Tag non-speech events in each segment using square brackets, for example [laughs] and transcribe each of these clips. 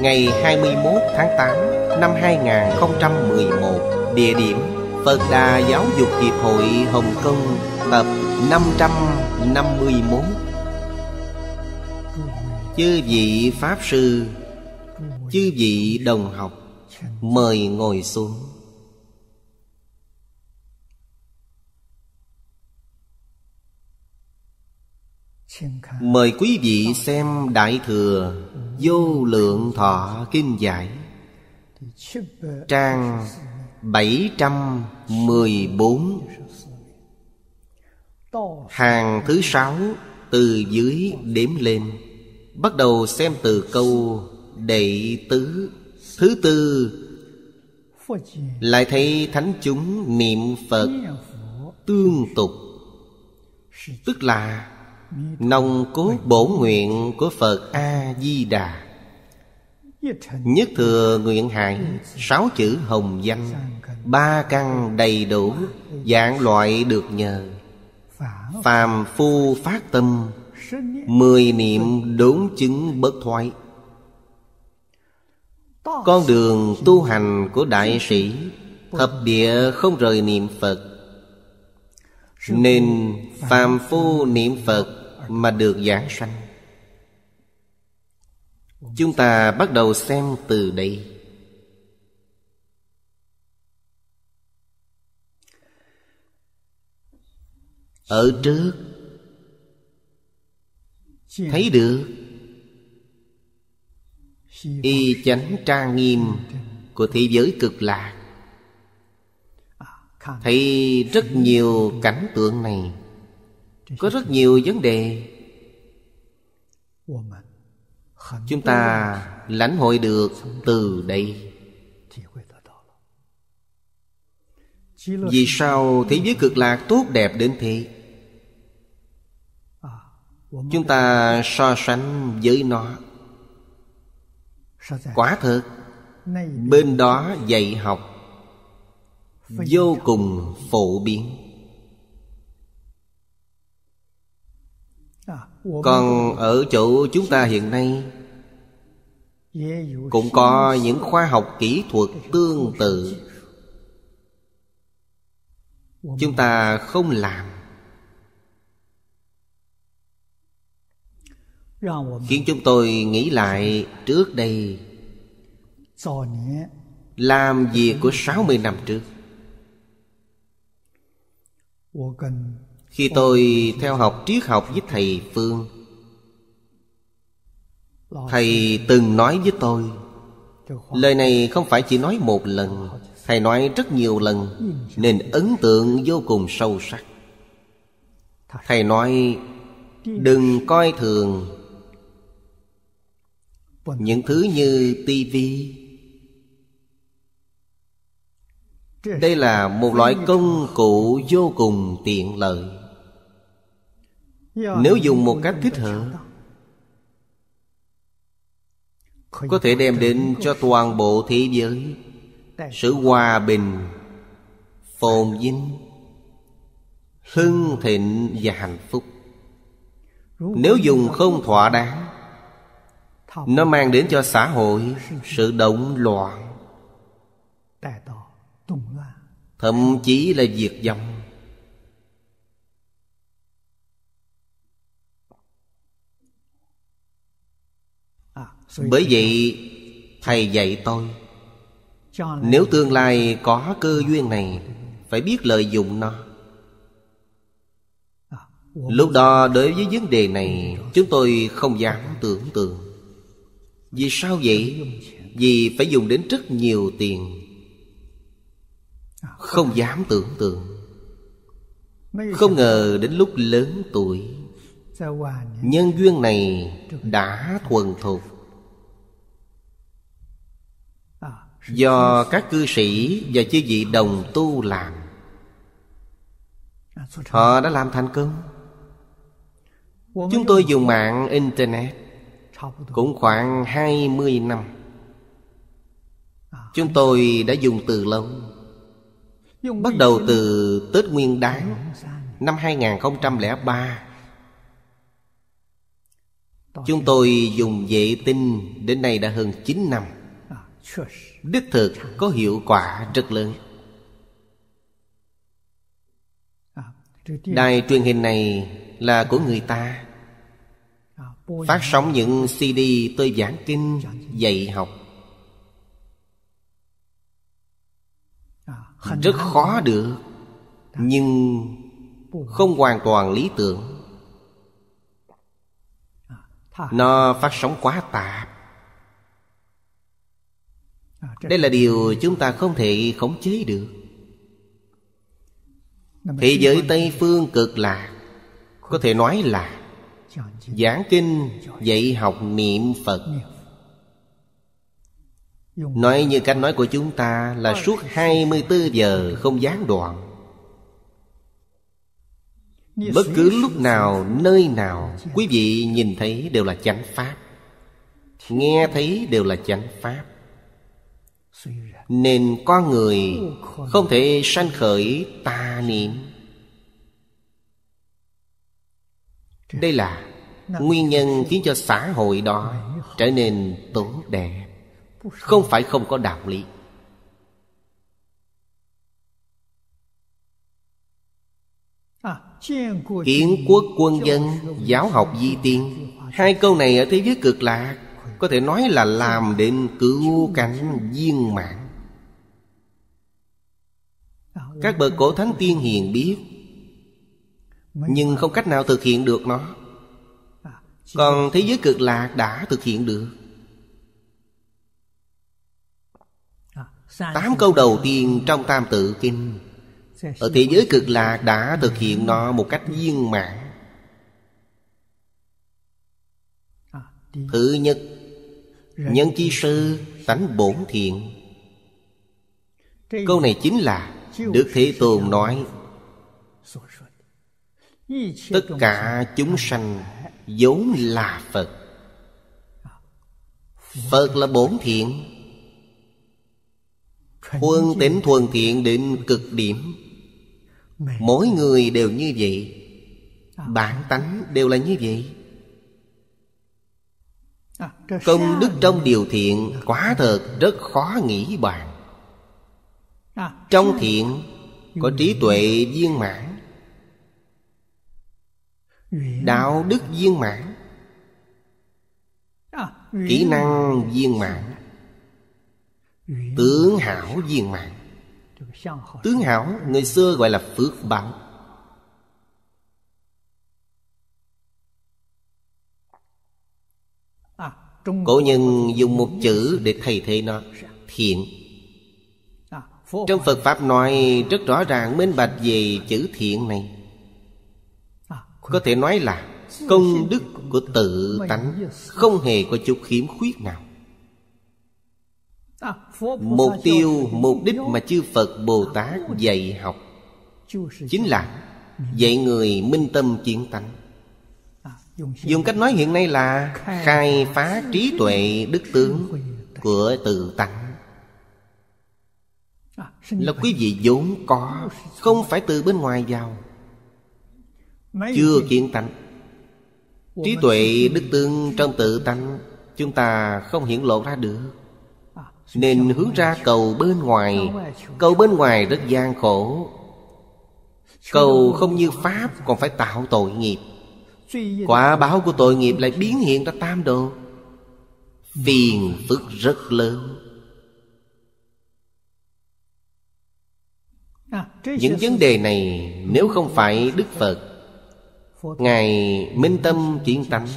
ngày 21 tháng 8 năm 2011 Địa điểm Phật Đà Giáo dục Hiệp hội Hồng Kông tập 551 Chư vị Pháp Sư Chư vị Đồng học Mời ngồi xuống Mời quý vị xem Đại Thừa Vô lượng thọ kinh giải Trang 714 Hàng thứ sáu từ dưới đếm lên Bắt đầu xem từ câu đệ tứ Thứ tư Lại thấy thánh chúng niệm Phật Tương tục Tức là nồng cố bổ nguyện của phật a di đà nhất thừa nguyện hải sáu chữ hồng danh ba căn đầy đủ dạng loại được nhờ phàm phu phát tâm mười niệm đốn chứng bất thoái con đường tu hành của đại sĩ thập địa không rời niệm phật nên phàm phu niệm phật mà được giảng sanh chúng ta bắt đầu xem từ đây ở trước thấy được y chánh trang nghiêm của thế giới cực lạc thấy rất nhiều cảnh tượng này có rất nhiều vấn đề chúng ta lãnh hội được từ đây vì sao thế giới cực lạc tốt đẹp đến thế chúng ta so sánh với nó quả thực. bên đó dạy học vô cùng phổ biến còn ở chỗ chúng ta hiện nay cũng có những khoa học kỹ thuật tương tự chúng ta không làm khiến chúng tôi nghĩ lại trước đây làm việc của 60 năm trước khi tôi theo học triết học với thầy Phương Thầy từng nói với tôi Lời này không phải chỉ nói một lần Thầy nói rất nhiều lần Nên ấn tượng vô cùng sâu sắc Thầy nói Đừng coi thường Những thứ như tivi Đây là một loại công cụ vô cùng tiện lợi nếu dùng một cách thích hợp có thể đem đến cho toàn bộ thế giới sự hòa bình phồn vinh hưng thịnh và hạnh phúc nếu dùng không thỏa đáng nó mang đến cho xã hội sự động loạn thậm chí là diệt vong Bởi vậy Thầy dạy tôi Nếu tương lai có cơ duyên này Phải biết lợi dụng nó Lúc đó đối với vấn đề này Chúng tôi không dám tưởng tượng Vì sao vậy? Vì phải dùng đến rất nhiều tiền Không dám tưởng tượng Không ngờ đến lúc lớn tuổi Nhân duyên này đã thuần thục do các cư sĩ và chư vị đồng tu làm họ đã làm thành công chúng tôi dùng mạng internet cũng khoảng 20 năm Chúng tôi đã dùng từ lâu Bắt đầu từ Tết Nguyên Đán Năm 2003 Chúng tôi dùng vệ tinh Đến nay đã hơn 9 năm đích thực có hiệu quả rất lớn đài truyền hình này là của người ta phát sóng những cd tôi giảng kinh dạy học rất khó được nhưng không hoàn toàn lý tưởng nó phát sóng quá tạp À, đây là điều chúng ta không thể khống chế được thế giới tây phương cực lạc có thể nói là giảng kinh dạy học niệm phật nói như cách nói của chúng ta là suốt 24 giờ không gián đoạn bất cứ lúc nào nơi nào quý vị nhìn thấy đều là chánh pháp nghe thấy đều là chánh pháp nên con người không thể sanh khởi tà niệm đây là nguyên nhân khiến cho xã hội đó trở nên tốt đẹp không phải không có đạo lý kiến quốc quân dân giáo học di tiên hai câu này ở thế giới cực lạc có thể nói là làm đến cứu cánh viên mãn các bậc cổ thánh tiên hiền biết nhưng không cách nào thực hiện được nó còn thế giới cực lạc đã thực hiện được tám câu đầu tiên trong tam tự kinh ở thế giới cực lạc đã thực hiện nó một cách viên mãn thứ nhất Nhân chi sư tánh bổn thiện Câu này chính là Đức Thế Tôn nói Tất cả chúng sanh vốn là Phật Phật là bổn thiện Thuần tính thuần thiện đến cực điểm Mỗi người đều như vậy à. Bản tánh đều là như vậy Công đức trong điều thiện quá thật rất khó nghĩ bàn à. Trong thiện Có trí ừ. tuệ viên mãn Đạo đức viên mãn à, Kỹ năng viên mãn Tướng hảo viên mãn Tướng hảo người xưa gọi là phước báo cổ nhân dùng một chữ để thay thế nó thiện à, trong phật pháp nói rất rõ ràng minh bạch về chữ thiện này à, có thể nói là công đức của tự tánh không hề có chút khiếm khuyết nào à, mục tiêu mục đích mà chư phật bồ tát dạy học chính là dạy người minh tâm kiến tánh dùng cách nói hiện nay là khai phá trí tuệ đức tướng của tự tánh à, là quý vị vốn có không phải từ bên ngoài vào chưa kiện tánh trí tuệ đức tướng trong tự tánh chúng ta không hiện lộ ra được à, nên hướng ra cầu bên ngoài cầu bên ngoài rất gian khổ cầu không như pháp còn phải tạo tội nghiệp Quả báo của tội nghiệp lại biến hiện ra tam đồ Phiền phức rất lớn à, Những vấn đề này nếu không phải Đức Phật Ngài minh tâm chuyển tánh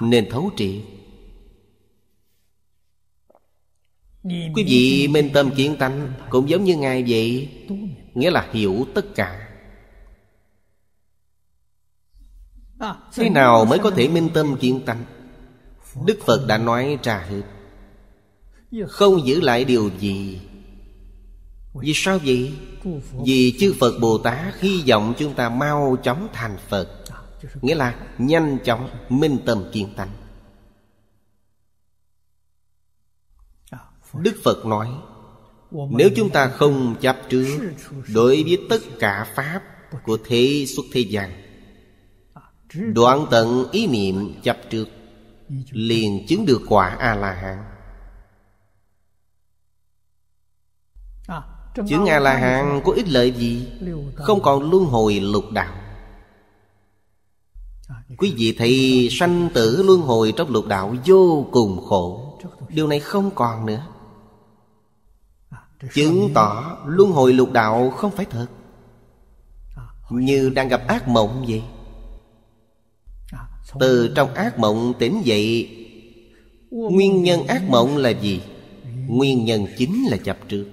Nên thấu triệt Quý vị minh tâm kiến tánh Cũng giống như Ngài vậy Nghĩa là hiểu tất cả Thế à, nào mới có thể minh tâm kiến tánh Đức Phật đã nói ra hết Không giữ lại điều gì Vì sao vậy? Vì chư Phật Bồ Tát hy vọng chúng ta mau chóng thành Phật à, Nghĩa là nhanh chóng minh tâm kiến tánh à, Đức Phật nói Nếu chúng ta không chấp trước Đối với tất cả Pháp Của thế xuất thế gian Đoạn tận ý niệm chập trước Liền chứng được quả A-la-hán Chứng A-la-hán có ích lợi gì? Không còn luân hồi lục đạo Quý vị thấy sanh tử luân hồi trong lục đạo vô cùng khổ Điều này không còn nữa Chứng tỏ luân hồi lục đạo không phải thật Như đang gặp ác mộng vậy từ trong ác mộng tỉnh dậy Nguyên nhân ác mộng là gì? Nguyên nhân chính là chấp trước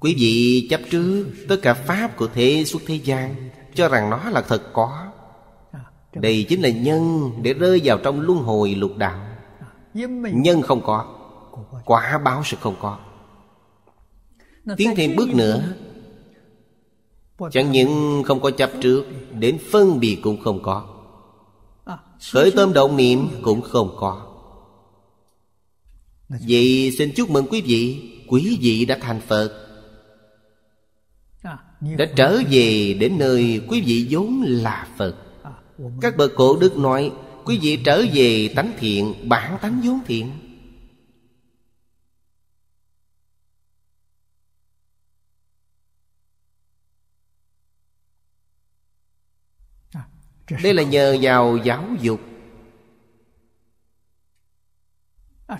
Quý vị chấp trước Tất cả pháp của thế xuất thế gian Cho rằng nó là thật có Đây chính là nhân Để rơi vào trong luân hồi lục đạo Nhân không có Quả báo sẽ không có Tiến thêm bước nữa Chẳng những không có chấp trước Đến phân biệt cũng không có à, Khởi tâm động niệm cũng không có Vậy xin chúc mừng quý vị Quý vị đã thành Phật à, Đã trở về đến nơi quý vị vốn là Phật à, Các bậc cổ đức nói Quý vị trở về tánh thiện Bản tánh vốn thiện đây là nhờ vào giáo dục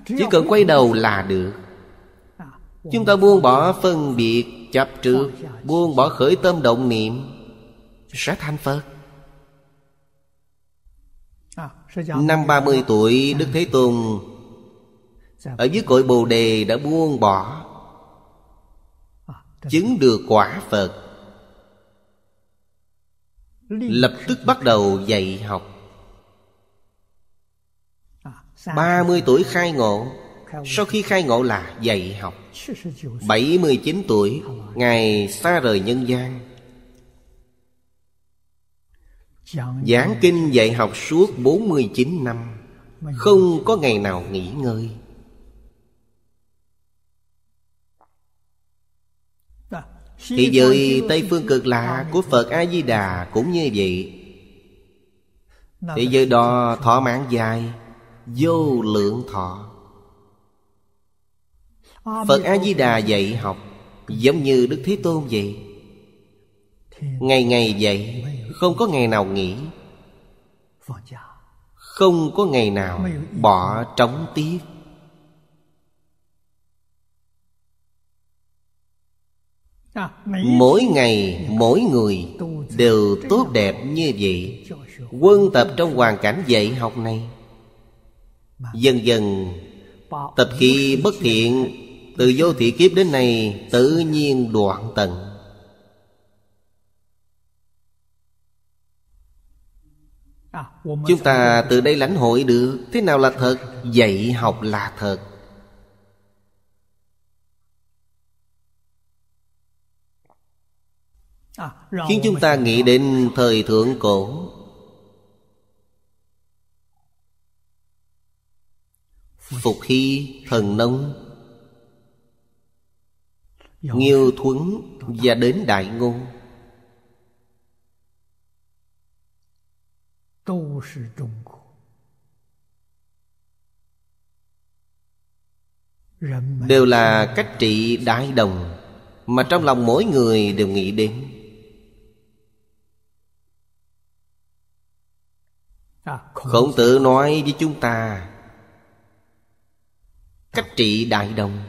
chỉ cần quay đầu là được chúng ta buông bỏ phân biệt chấp trước buông bỏ khởi tâm động niệm sẽ thành phật năm ba mươi tuổi đức thế tôn ở dưới cội bồ đề đã buông bỏ chứng được quả phật Lập tức bắt đầu dạy học 30 à, tuổi khai ngộ Sau khi khai ngộ là dạy học 79 tuổi ngày xa rời nhân gian Giảng kinh dạy học suốt 49 năm Không có ngày nào nghỉ ngơi Thì giới Tây Phương Cực Lạc của Phật A-di-đà cũng như vậy thì giới đó thọ mãn dài Vô lượng thọ Phật A-di-đà dạy học Giống như Đức Thế Tôn vậy Ngày ngày dạy Không có ngày nào nghỉ Không có ngày nào bỏ trống tiếc mỗi ngày mỗi người đều tốt đẹp như vậy quân tập trong hoàn cảnh dạy học này dần dần tập khí bất thiện từ vô thị kiếp đến nay tự nhiên đoạn tận à, chúng ta từ đây lãnh hội được thế nào là thật dạy học là thật Khiến chúng ta nghĩ đến thời thượng cổ Phục hy thần nông Nghiêu thuấn và đến đại ngôn đều là cách trị đại đồng mà trong lòng mỗi người đều nghĩ đến khổng tử nói với chúng ta cách trị đại đồng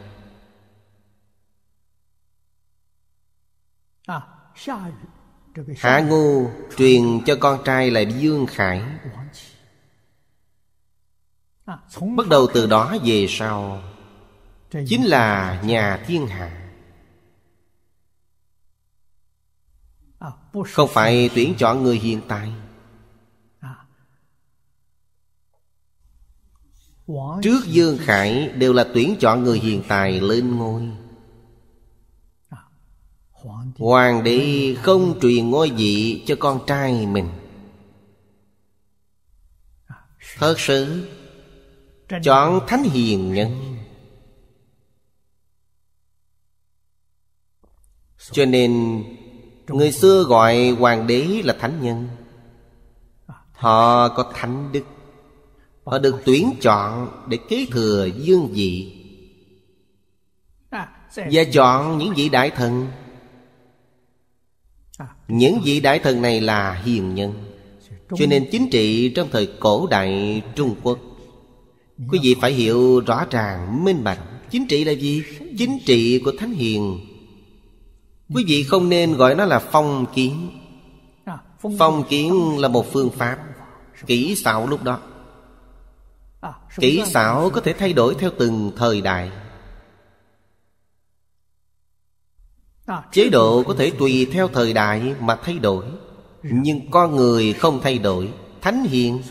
hạ ngô truyền cho con trai là dương khải bắt đầu từ đó về sau chính là nhà thiên hạ không phải tuyển chọn người hiện tại Trước Dương Khải đều là tuyển chọn người hiền tài lên ngôi à, Hoàng đế không truyền ngôi vị cho con trai mình à, Thật sự Chọn thánh hiền nhân Cho nên Người xưa gọi hoàng đế là thánh nhân à, Họ có thánh đức Họ được tuyển chọn để kế thừa dương vị à, Và chọn những vị đại thần à. Những vị đại thần này là hiền nhân Cho nên chính trị trong thời cổ đại Trung Quốc Quý vị phải hiểu rõ ràng, minh bạch Chính trị là gì? Chính trị của Thánh Hiền Quý vị không nên gọi nó là phong kiến à, Phong kiến là một phương pháp Kỹ xảo lúc đó À, kỹ xảo có thể thay đổi theo từng thời đại à, chế độ có thể tùy theo thời đại mà thay đổi nhưng con người không thay đổi thánh hiền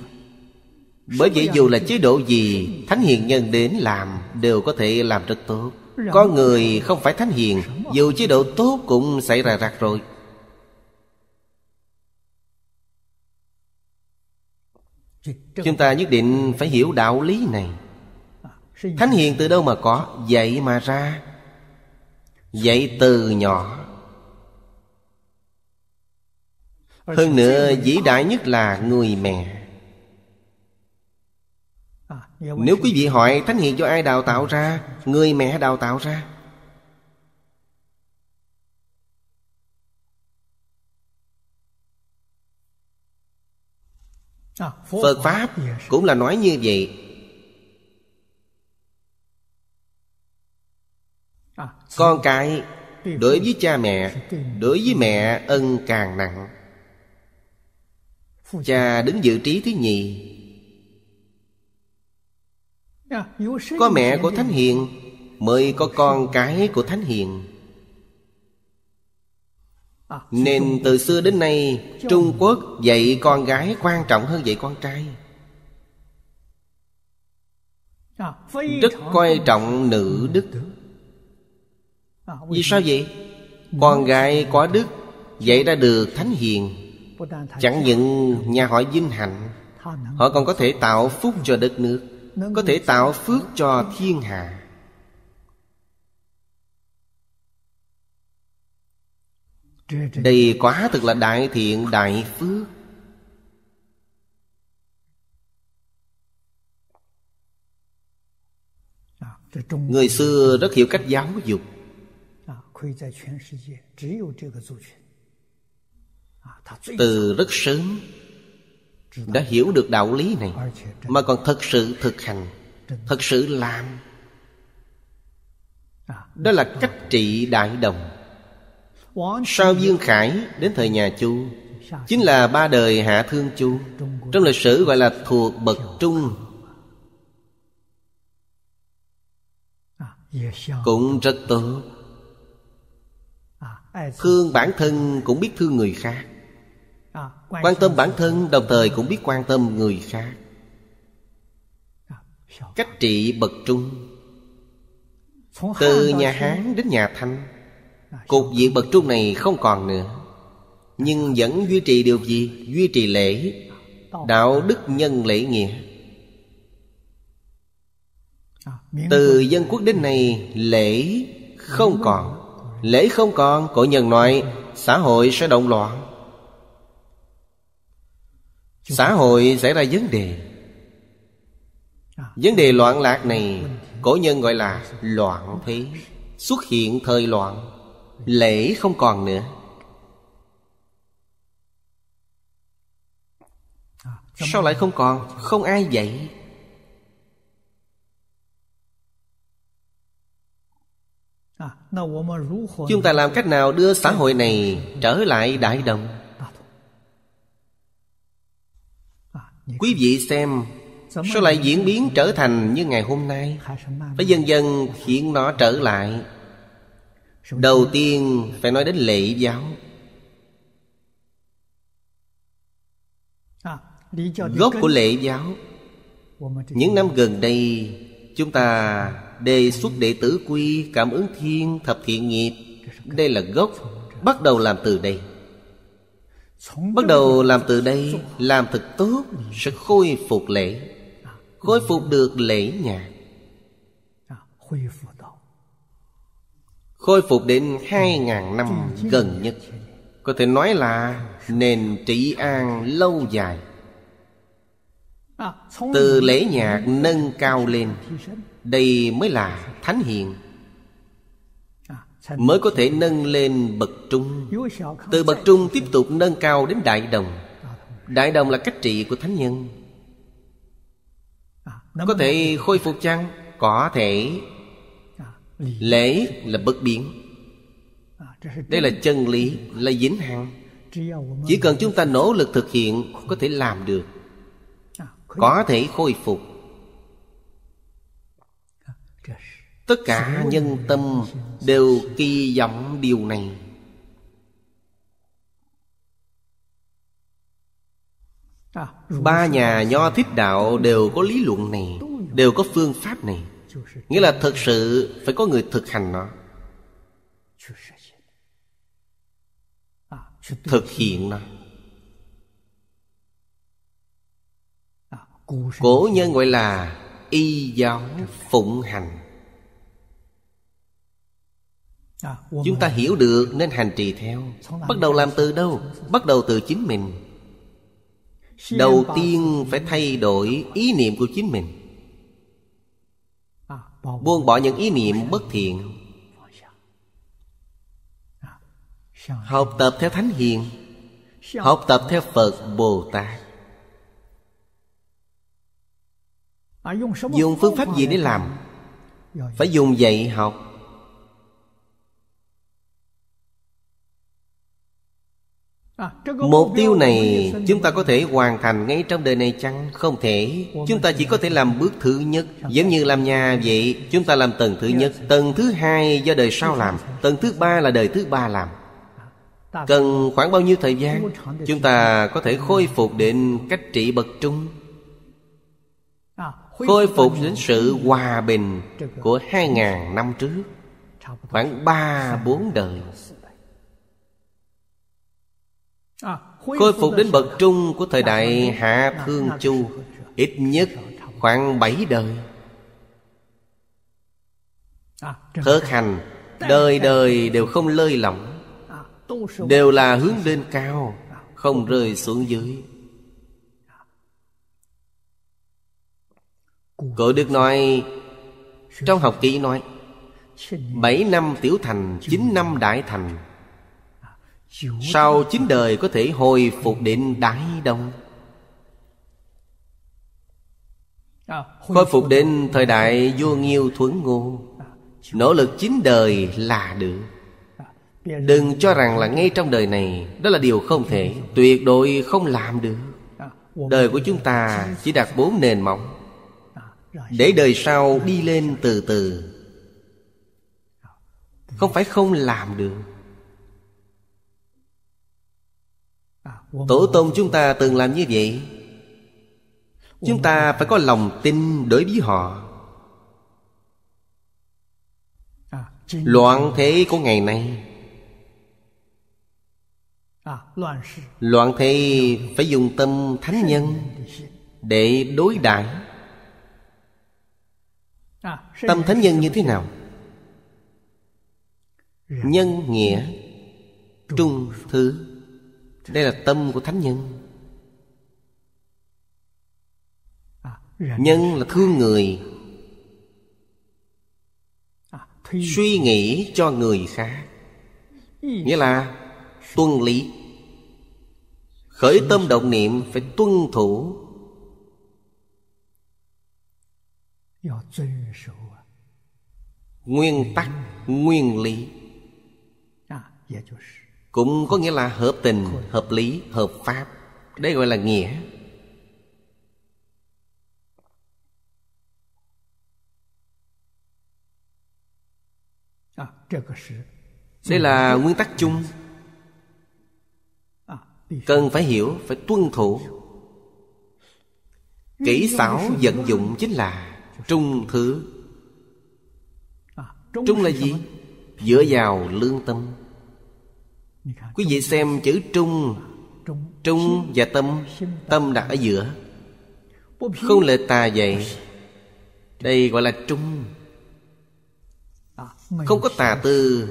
bởi vậy dù là chế độ gì thánh hiền nhân đến làm đều có thể làm rất tốt có người không phải thánh hiền dù chế độ tốt cũng xảy ra rạc rồi. Chúng ta nhất định phải hiểu đạo lý này Thánh hiền từ đâu mà có Dạy mà ra Dạy từ nhỏ Hơn nữa vĩ đại nhất là người mẹ Nếu quý vị hỏi Thánh hiền cho ai đào tạo ra Người mẹ đào tạo ra À, phật pháp cũng là nói như vậy à, con cái đối với cha mẹ đối với mẹ ân càng nặng cha đứng dự trí thứ nhì à, có mẹ của thánh hiền mới có con cái của thánh hiền À, Nên từ xưa đến nay Trung Quốc dạy con gái quan trọng hơn dạy con trai Rất à, coi trọng nữ đức à, Vì sao vậy? Con gái có đức Dạy ra được thánh hiền Chẳng những nhà họ vinh hạnh Họ còn có thể tạo phúc cho đất nước Có thể tạo phước cho thiên hạ Đây quá thực là đại thiện đại phước à, Người xưa rất hiểu cách giáo dục Từ rất sớm Đã hiểu được đạo lý này Mà còn thật sự thực hành Thật sự làm à, Đó là cách trị đại đồng sau Dương Khải đến thời nhà Chu Chính là ba đời Hạ Thương Chu Trong lịch sử gọi là thuộc bậc trung Cũng rất tốt Thương bản thân cũng biết thương người khác Quan tâm bản thân đồng thời cũng biết quan tâm người khác Cách trị bậc trung Từ nhà Hán đến nhà Thanh Cục diện bậc trung này không còn nữa Nhưng vẫn duy trì điều gì? Duy trì lễ Đạo đức nhân lễ nghĩa Từ dân quốc đến nay Lễ không còn Lễ không còn Cổ nhân nói Xã hội sẽ động loạn Xã hội xảy ra vấn đề Vấn đề loạn lạc này Cổ nhân gọi là loạn thế Xuất hiện thời loạn lễ không còn nữa sao lại không còn không ai dạy chúng ta làm cách nào đưa xã hội này trở lại đại đồng quý vị xem sao lại diễn biến trở thành như ngày hôm nay phải dần dần khiến nó trở lại đầu tiên phải nói đến lễ giáo à, gốc của lễ giáo những năm gần đây chúng ta đề xuất đệ tử quy cảm ứng thiên thập thiện nghiệp đây là gốc bắt đầu làm từ đây bắt đầu làm từ đây làm thật tốt sẽ khôi phục lễ khôi phục được lễ nhà khôi phục đến 2.000 năm gần nhất có thể nói là nền trị an lâu dài à, từ lễ nhạc nâng cao lên đây mới là thánh hiện à, mới có thể nâng lên bậc trung từ bậc trung tiếp tục nâng cao đến đại đồng đại đồng là cách trị của thánh nhân à, có thể khôi phục chăng có thể lễ là bất biến đây là chân lý là dính hằng, chỉ cần chúng ta nỗ lực thực hiện có thể làm được có thể khôi phục tất cả nhân tâm đều kỳ vọng điều này ba nhà nho thích đạo đều có lý luận này đều có phương pháp này nghĩa là thực sự phải có người thực hành nó thực hiện nó cổ nhân gọi là y giáo phụng hành chúng ta hiểu được nên hành trì theo bắt đầu làm từ đâu bắt đầu từ chính mình đầu tiên phải thay đổi ý niệm của chính mình buông bỏ những ý niệm bất thiện học tập theo thánh hiền học tập theo phật bồ tát dùng phương pháp gì để làm phải dùng dạy học À, Mục tiêu này chúng ta có thể hoàn thành ngay trong đời này chăng? Không thể Chúng ta chỉ có thể làm bước thứ nhất Giống như làm nhà vậy Chúng ta làm tầng thứ nhất Tầng thứ hai do đời sau làm Tầng thứ ba là đời thứ ba làm Cần khoảng bao nhiêu thời gian Chúng ta có thể khôi phục đến cách trị bậc trung à, Khôi phục đến sự hòa bình Của hai ngàn năm trước Khoảng ba bốn đời À, khôi phục đến bậc trung của thời đại Hạ Thương Chu Ít nhất khoảng 7 đời à, Thớ hành Đời đời đều không lơi lỏng à, Đều là hướng lên cao Không rơi xuống dưới Cổ Đức nói Trong học kỹ nói Bảy năm tiểu thành Chín năm đại thành sau chín đời có thể hồi phục đến đái đông Khôi phục đến thời đại vua nghiêu thuấn ngô Nỗ lực chín đời là được Đừng cho rằng là ngay trong đời này Đó là điều không thể Tuyệt đối không làm được Đời của chúng ta chỉ đạt bốn nền móng Để đời sau đi lên từ từ Không phải không làm được Tổ tông chúng ta từng làm như vậy Chúng ta phải có lòng tin đối với họ Loạn thế của ngày nay Loạn thế phải dùng tâm thánh nhân Để đối đãi Tâm thánh nhân như thế nào? Nhân nghĩa Trung thứ đây là tâm của thánh nhân à, nhân là thương người à, suy nghĩ cho người khác nghĩa là tuân lý khởi tâm động niệm phải tuân thủ nguyên tắc nguyên lý à, dạ cũng có nghĩa là hợp tình hợp lý hợp pháp đây gọi là nghĩa à, đây là nguyên tắc chung à, cần phải hiểu phải tuân thủ kỹ xảo vận dụng chính là trung thứ à, trung là gì dựa vào lương tâm quý vị xem chữ trung trung và tâm tâm đặt ở giữa không lệ tà vậy đây gọi là trung không có tà tư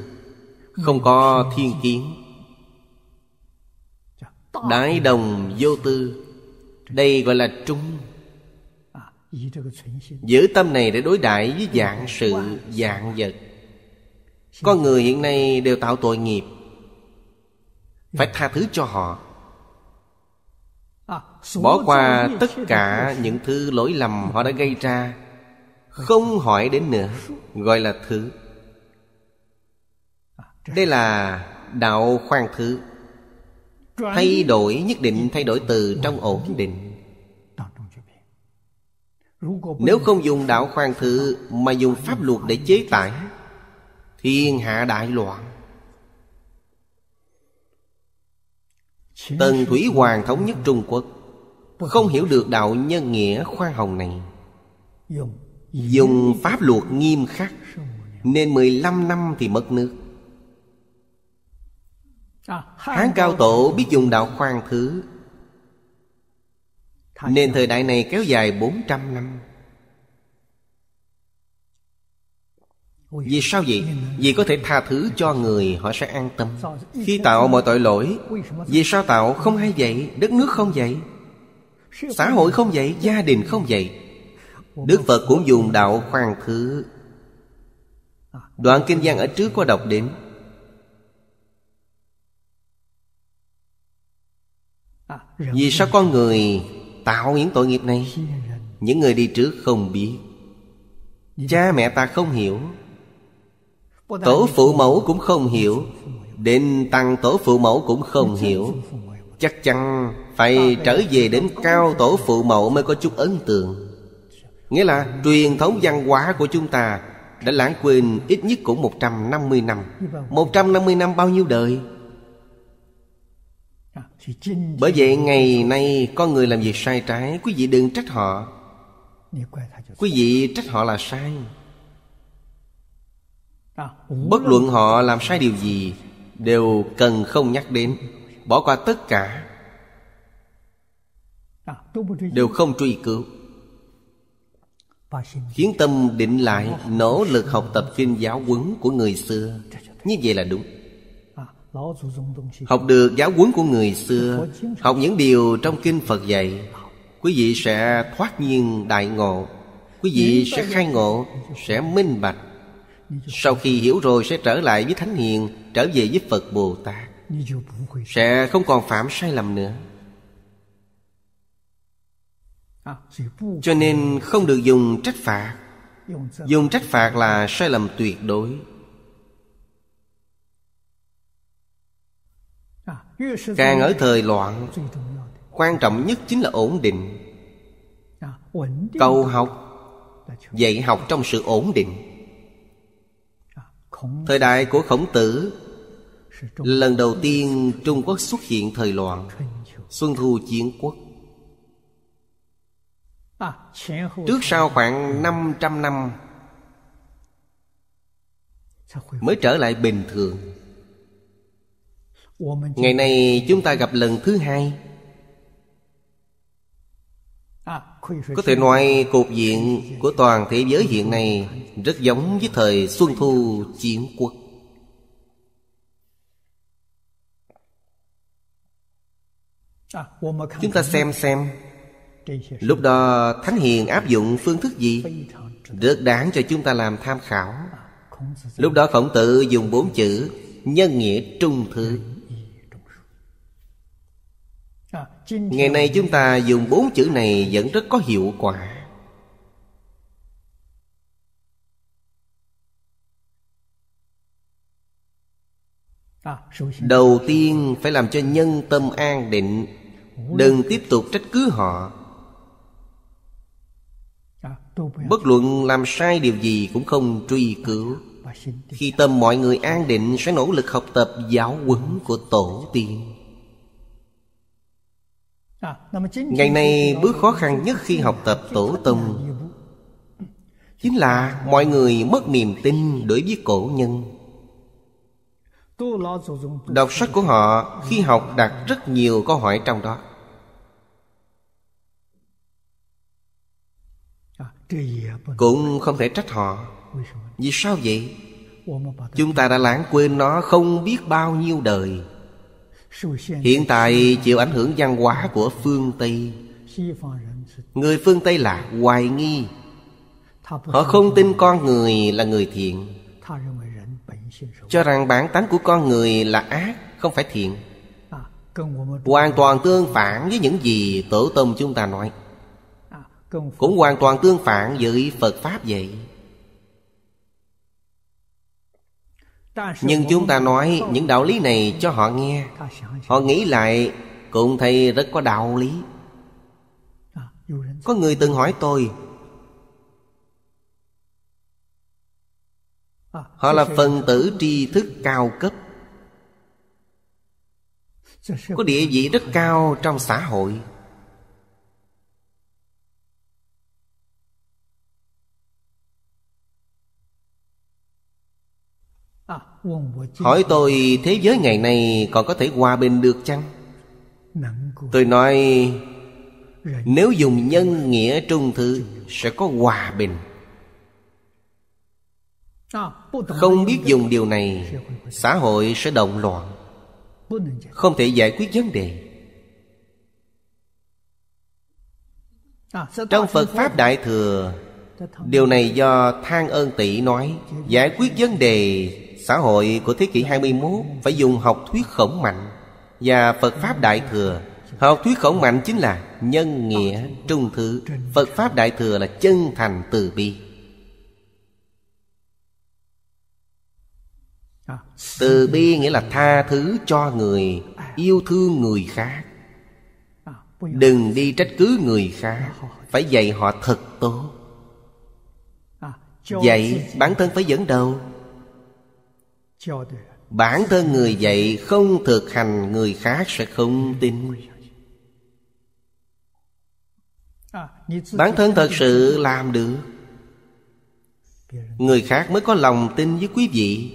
không có thiên kiến đái đồng vô tư đây gọi là trung giữ tâm này để đối đãi với dạng sự dạng vật con người hiện nay đều tạo tội nghiệp phải tha thứ cho họ à, bỏ qua tất cả những thứ lỗi lầm họ đã gây ra không hỏi đến nữa gọi là thứ đây là đạo khoan thứ thay đổi nhất định thay đổi từ trong ổn định nếu không dùng đạo khoan thứ mà dùng pháp luật để chế tải thiên hạ đại loạn Tần Thủy Hoàng thống nhất Trung Quốc Không hiểu được đạo nhân nghĩa khoan hồng này Dùng pháp luật nghiêm khắc Nên 15 năm thì mất nước à, Hán Cao Tổ biết dùng đạo khoan thứ Nên à. thời đại này kéo dài 400 năm Vì sao vậy? Vì có thể tha thứ cho người họ sẽ an tâm Khi tạo mọi tội lỗi Vì sao tạo không hay vậy? Đất nước không vậy? Xã hội không vậy? Gia đình không vậy? Đức Phật cũng dùng đạo khoan thứ Đoạn kinh văn ở trước có đọc đến Vì sao con người tạo những tội nghiệp này Những người đi trước không biết Cha mẹ ta không hiểu Tổ phụ mẫu cũng không hiểu Định tăng tổ phụ mẫu cũng không hiểu Chắc chắn phải trở về đến cao tổ phụ mẫu mới có chút ấn tượng Nghĩa là truyền thống văn hóa của chúng ta Đã lãng quên ít nhất cũng 150 năm 150 năm bao nhiêu đời à, Bởi vậy ngày nay con người làm việc sai trái Quý vị đừng trách họ Quý vị trách họ là sai À, bất luận họ làm sai điều gì đều cần không nhắc đến bỏ qua tất cả à, đều không truy cứu khiến tâm định lại nỗ lực học tập kinh giáo quấn của người xưa như vậy là đúng à, học được giáo quấn của người xưa học những điều trong kinh phật dạy quý vị sẽ thoát nhiên đại ngộ quý vị sẽ khai ngộ sẽ minh bạch sau khi hiểu rồi sẽ trở lại với thánh hiền trở về với phật bồ tát sẽ không còn phạm sai lầm nữa à, cho nên không được dùng trách phạt dùng trách phạt là sai lầm tuyệt đối càng ở thời loạn quan trọng nhất chính là ổn định à, cầu học dạy học trong sự ổn định Thời đại của khổng tử Lần đầu tiên Trung Quốc xuất hiện thời loạn Xuân thu chiến quốc Trước sau khoảng 500 năm Mới trở lại bình thường Ngày nay chúng ta gặp lần thứ hai Có thể nói cục diện của toàn thế giới hiện nay Rất giống với thời Xuân Thu Chiến Quốc Chúng ta xem xem Lúc đó Thánh Hiền áp dụng phương thức gì Rất đáng cho chúng ta làm tham khảo Lúc đó khổng tử dùng bốn chữ Nhân nghĩa trung thứ Ngày nay chúng ta dùng bốn chữ này vẫn rất có hiệu quả à, Đầu tiên phải làm cho nhân tâm an định Đừng tiếp tục trách cứ họ à, Bất luận làm sai điều gì cũng không truy cứu Khi tâm mọi người an định sẽ nỗ lực học tập giáo huấn của tổ tiên À, ngày nay bước khó khăn nhất khi học tập tổ tông chính là mọi người mất niềm tin đối với cổ nhân đọc sách của họ khi học đặt rất nhiều câu hỏi trong đó à, à, cũng không thể trách họ vì sao vậy chúng ta đã lãng quên nó không biết bao nhiêu đời hiện tại chịu ảnh hưởng văn hóa của phương tây người phương tây là hoài nghi họ không tin con người là người thiện cho rằng bản tánh của con người là ác không phải thiện hoàn toàn tương phản với những gì tổ tâm chúng ta nói cũng hoàn toàn tương phản với phật pháp vậy nhưng chúng ta nói những đạo lý này cho họ nghe họ nghĩ lại cũng thấy rất có đạo lý có người từng hỏi tôi họ là phần tử tri thức cao cấp có địa vị rất cao trong xã hội Hỏi tôi thế giới ngày nay còn có thể hòa bình được chăng? Tôi nói Nếu dùng nhân nghĩa trung thư Sẽ có hòa bình Không biết dùng điều này Xã hội sẽ động loạn Không thể giải quyết vấn đề Trong Phật Pháp Đại Thừa Điều này do than ơn tỷ nói Giải quyết vấn đề Xã hội của thế kỷ 21 phải dùng học thuyết khổng mạnh và Phật Pháp Đại Thừa. Học thuyết khổng mạnh chính là nhân nghĩa, trung thứ. Phật Pháp Đại Thừa là chân thành từ bi. Từ bi nghĩa là tha thứ cho người, yêu thương người khác. Đừng đi trách cứ người khác, phải dạy họ thật tốt. Vậy bản thân phải dẫn đầu bản thân người dạy không thực hành người khác sẽ không tin à, bản thân thật sự làm được người khác mới có lòng tin với quý vị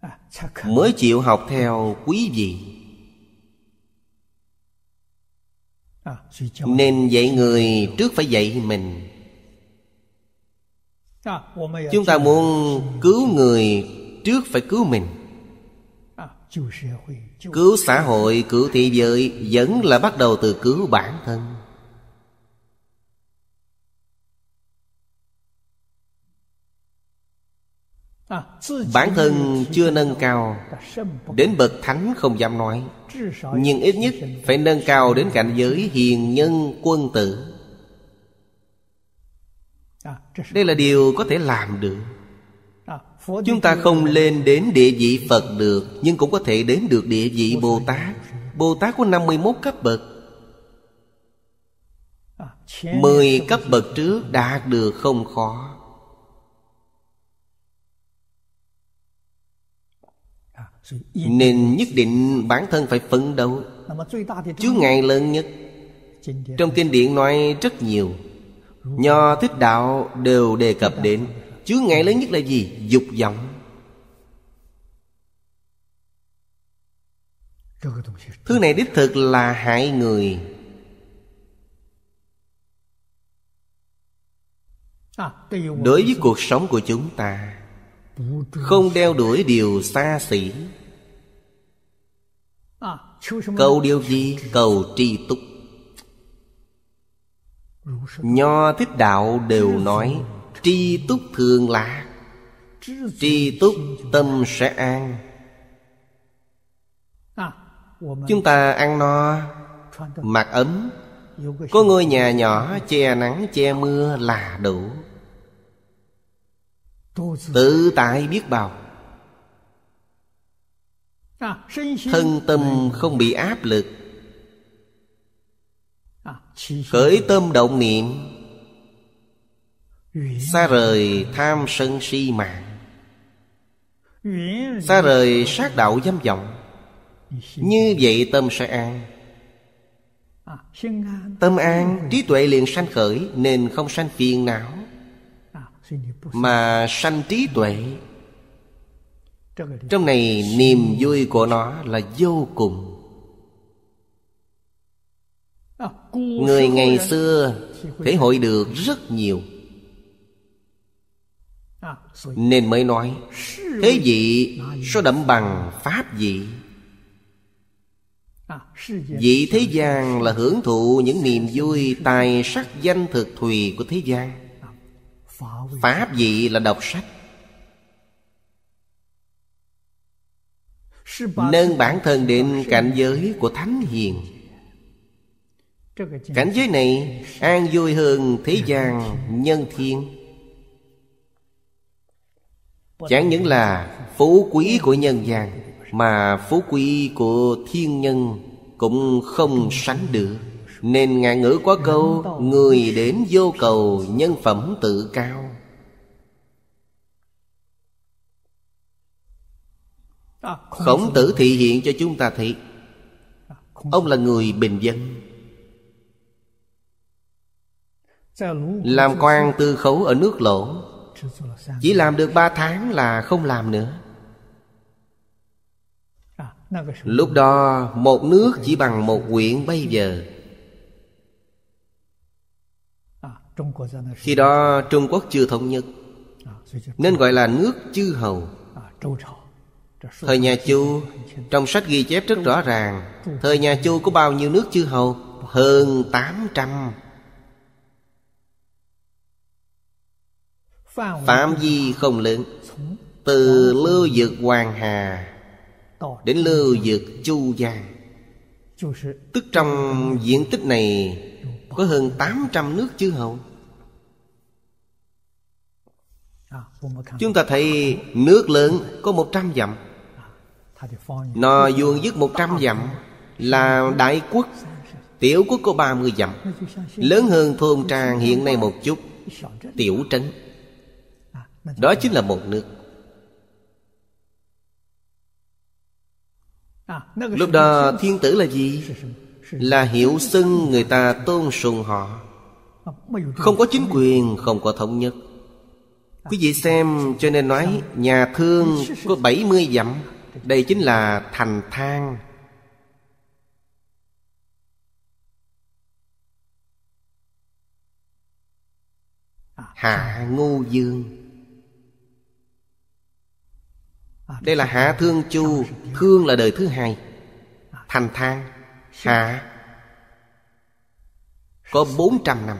à, mới chịu học theo quý vị à, nên dạy người trước phải dạy mình À, chúng ta muốn cứu người trước phải cứu mình à, cứu xã hội cứu thế giới vẫn là bắt đầu từ cứu bản thân à, bản thân chưa nâng cao đến bậc thánh không dám nói nhưng ít nhất phải nâng cao đến cảnh giới hiền nhân quân tử đây là điều có thể làm được chúng ta không lên đến địa vị phật được nhưng cũng có thể đến được địa vị bồ tát bồ tát có 51 cấp bậc Mười cấp bậc trước đạt được không khó Nên nhất định bản thân phải phấn đấu Chứ ngày lớn nhất Trong kinh điển nói rất nhiều Nho thích đạo đều đề cập đến Chướng ngại lớn nhất là gì? Dục vọng Thứ này đích thực là hại người Đối với cuộc sống của chúng ta Không đeo đuổi điều xa xỉ Cầu điều gì? Cầu tri túc nho thích đạo đều nói tri túc thường lạc tri túc tâm sẽ an chúng ta ăn no mặc ấm có ngôi nhà nhỏ che nắng che mưa là đủ tự tại biết bao thân tâm không bị áp lực khởi tâm động niệm xa rời tham sân si mạng xa rời sát đạo dâm vọng như vậy tâm sẽ an tâm an trí tuệ liền sanh khởi nên không sanh phiền não mà sanh trí tuệ trong này niềm vui của nó là vô cùng người ngày à? xưa thể à? hội được rất nhiều à, nên mới nói thế vị số đậm bằng pháp vị vị thế gian là hưởng thụ những niềm vui tài sắc danh thực thùy của thế gian pháp vị là đọc sách nâng bản thân đến cảnh giới của thánh hiền Cảnh giới này an vui hơn thế gian nhân thiên Chẳng những là phú quý của nhân gian Mà phú quý của thiên nhân cũng không sánh được Nên ngạn ngữ có câu Người đến vô cầu nhân phẩm tự cao à, Khổng tử thị hiện cho chúng ta thấy à, Ông là người bình dân làm quan tư khấu ở nước lỗ Chỉ làm được ba tháng là không làm nữa Lúc đó một nước chỉ bằng một quyển bây giờ Khi đó Trung Quốc chưa thống nhất Nên gọi là nước chư hầu Thời nhà Chu Trong sách ghi chép rất rõ ràng Thời nhà Chu có bao nhiêu nước chư hầu Hơn tám trăm. Phạm vi không lớn Từ lưu vực Hoàng Hà Đến lưu vực Chu Giang Tức trong diện tích này Có hơn 800 nước chư hầu à, Chúng ta thấy nước lớn có 100 dặm à, Nó vuông dứt 100 dặm Là đại quốc Tiểu quốc có 30 dặm Lớn hơn thôn trang hiện nay một chút Tiểu trấn đó chính là một nước à, lúc đó thiên tử là gì là hiểu xưng người ta tôn sùng họ à, không có chính quyền không có thống nhất à. quý vị xem cho nên nói nhà thương có 70 dặm đây chính là thành thang hạ ngô dương đây là hạ thương chu thương là đời thứ hai thành thang hạ có 400 năm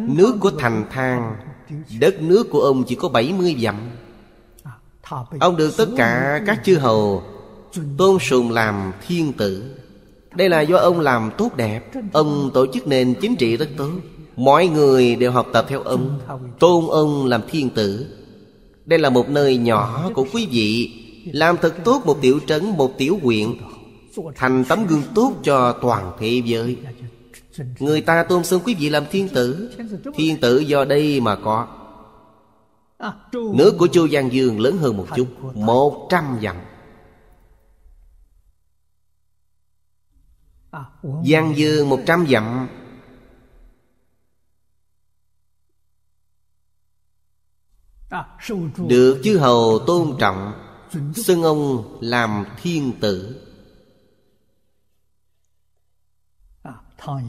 Nước của thành thang Đất nước của ông chỉ có 70 dặm Ông được tất cả các chư hầu Tôn sùng làm thiên tử Đây là do ông làm tốt đẹp Ông tổ chức nền chính trị rất tốt Mọi người đều học tập theo ông Tôn ông làm thiên tử đây là một nơi nhỏ của quý vị Làm thật tốt một tiểu trấn, một tiểu huyện Thành tấm gương tốt cho toàn thế giới Người ta tôn xưng quý vị làm thiên tử Thiên tử do đây mà có Nước của chu Giang Dương lớn hơn một chút Một trăm dặm Giang Dương một trăm dặm được chư hầu tôn trọng xưng ông làm thiên tử à,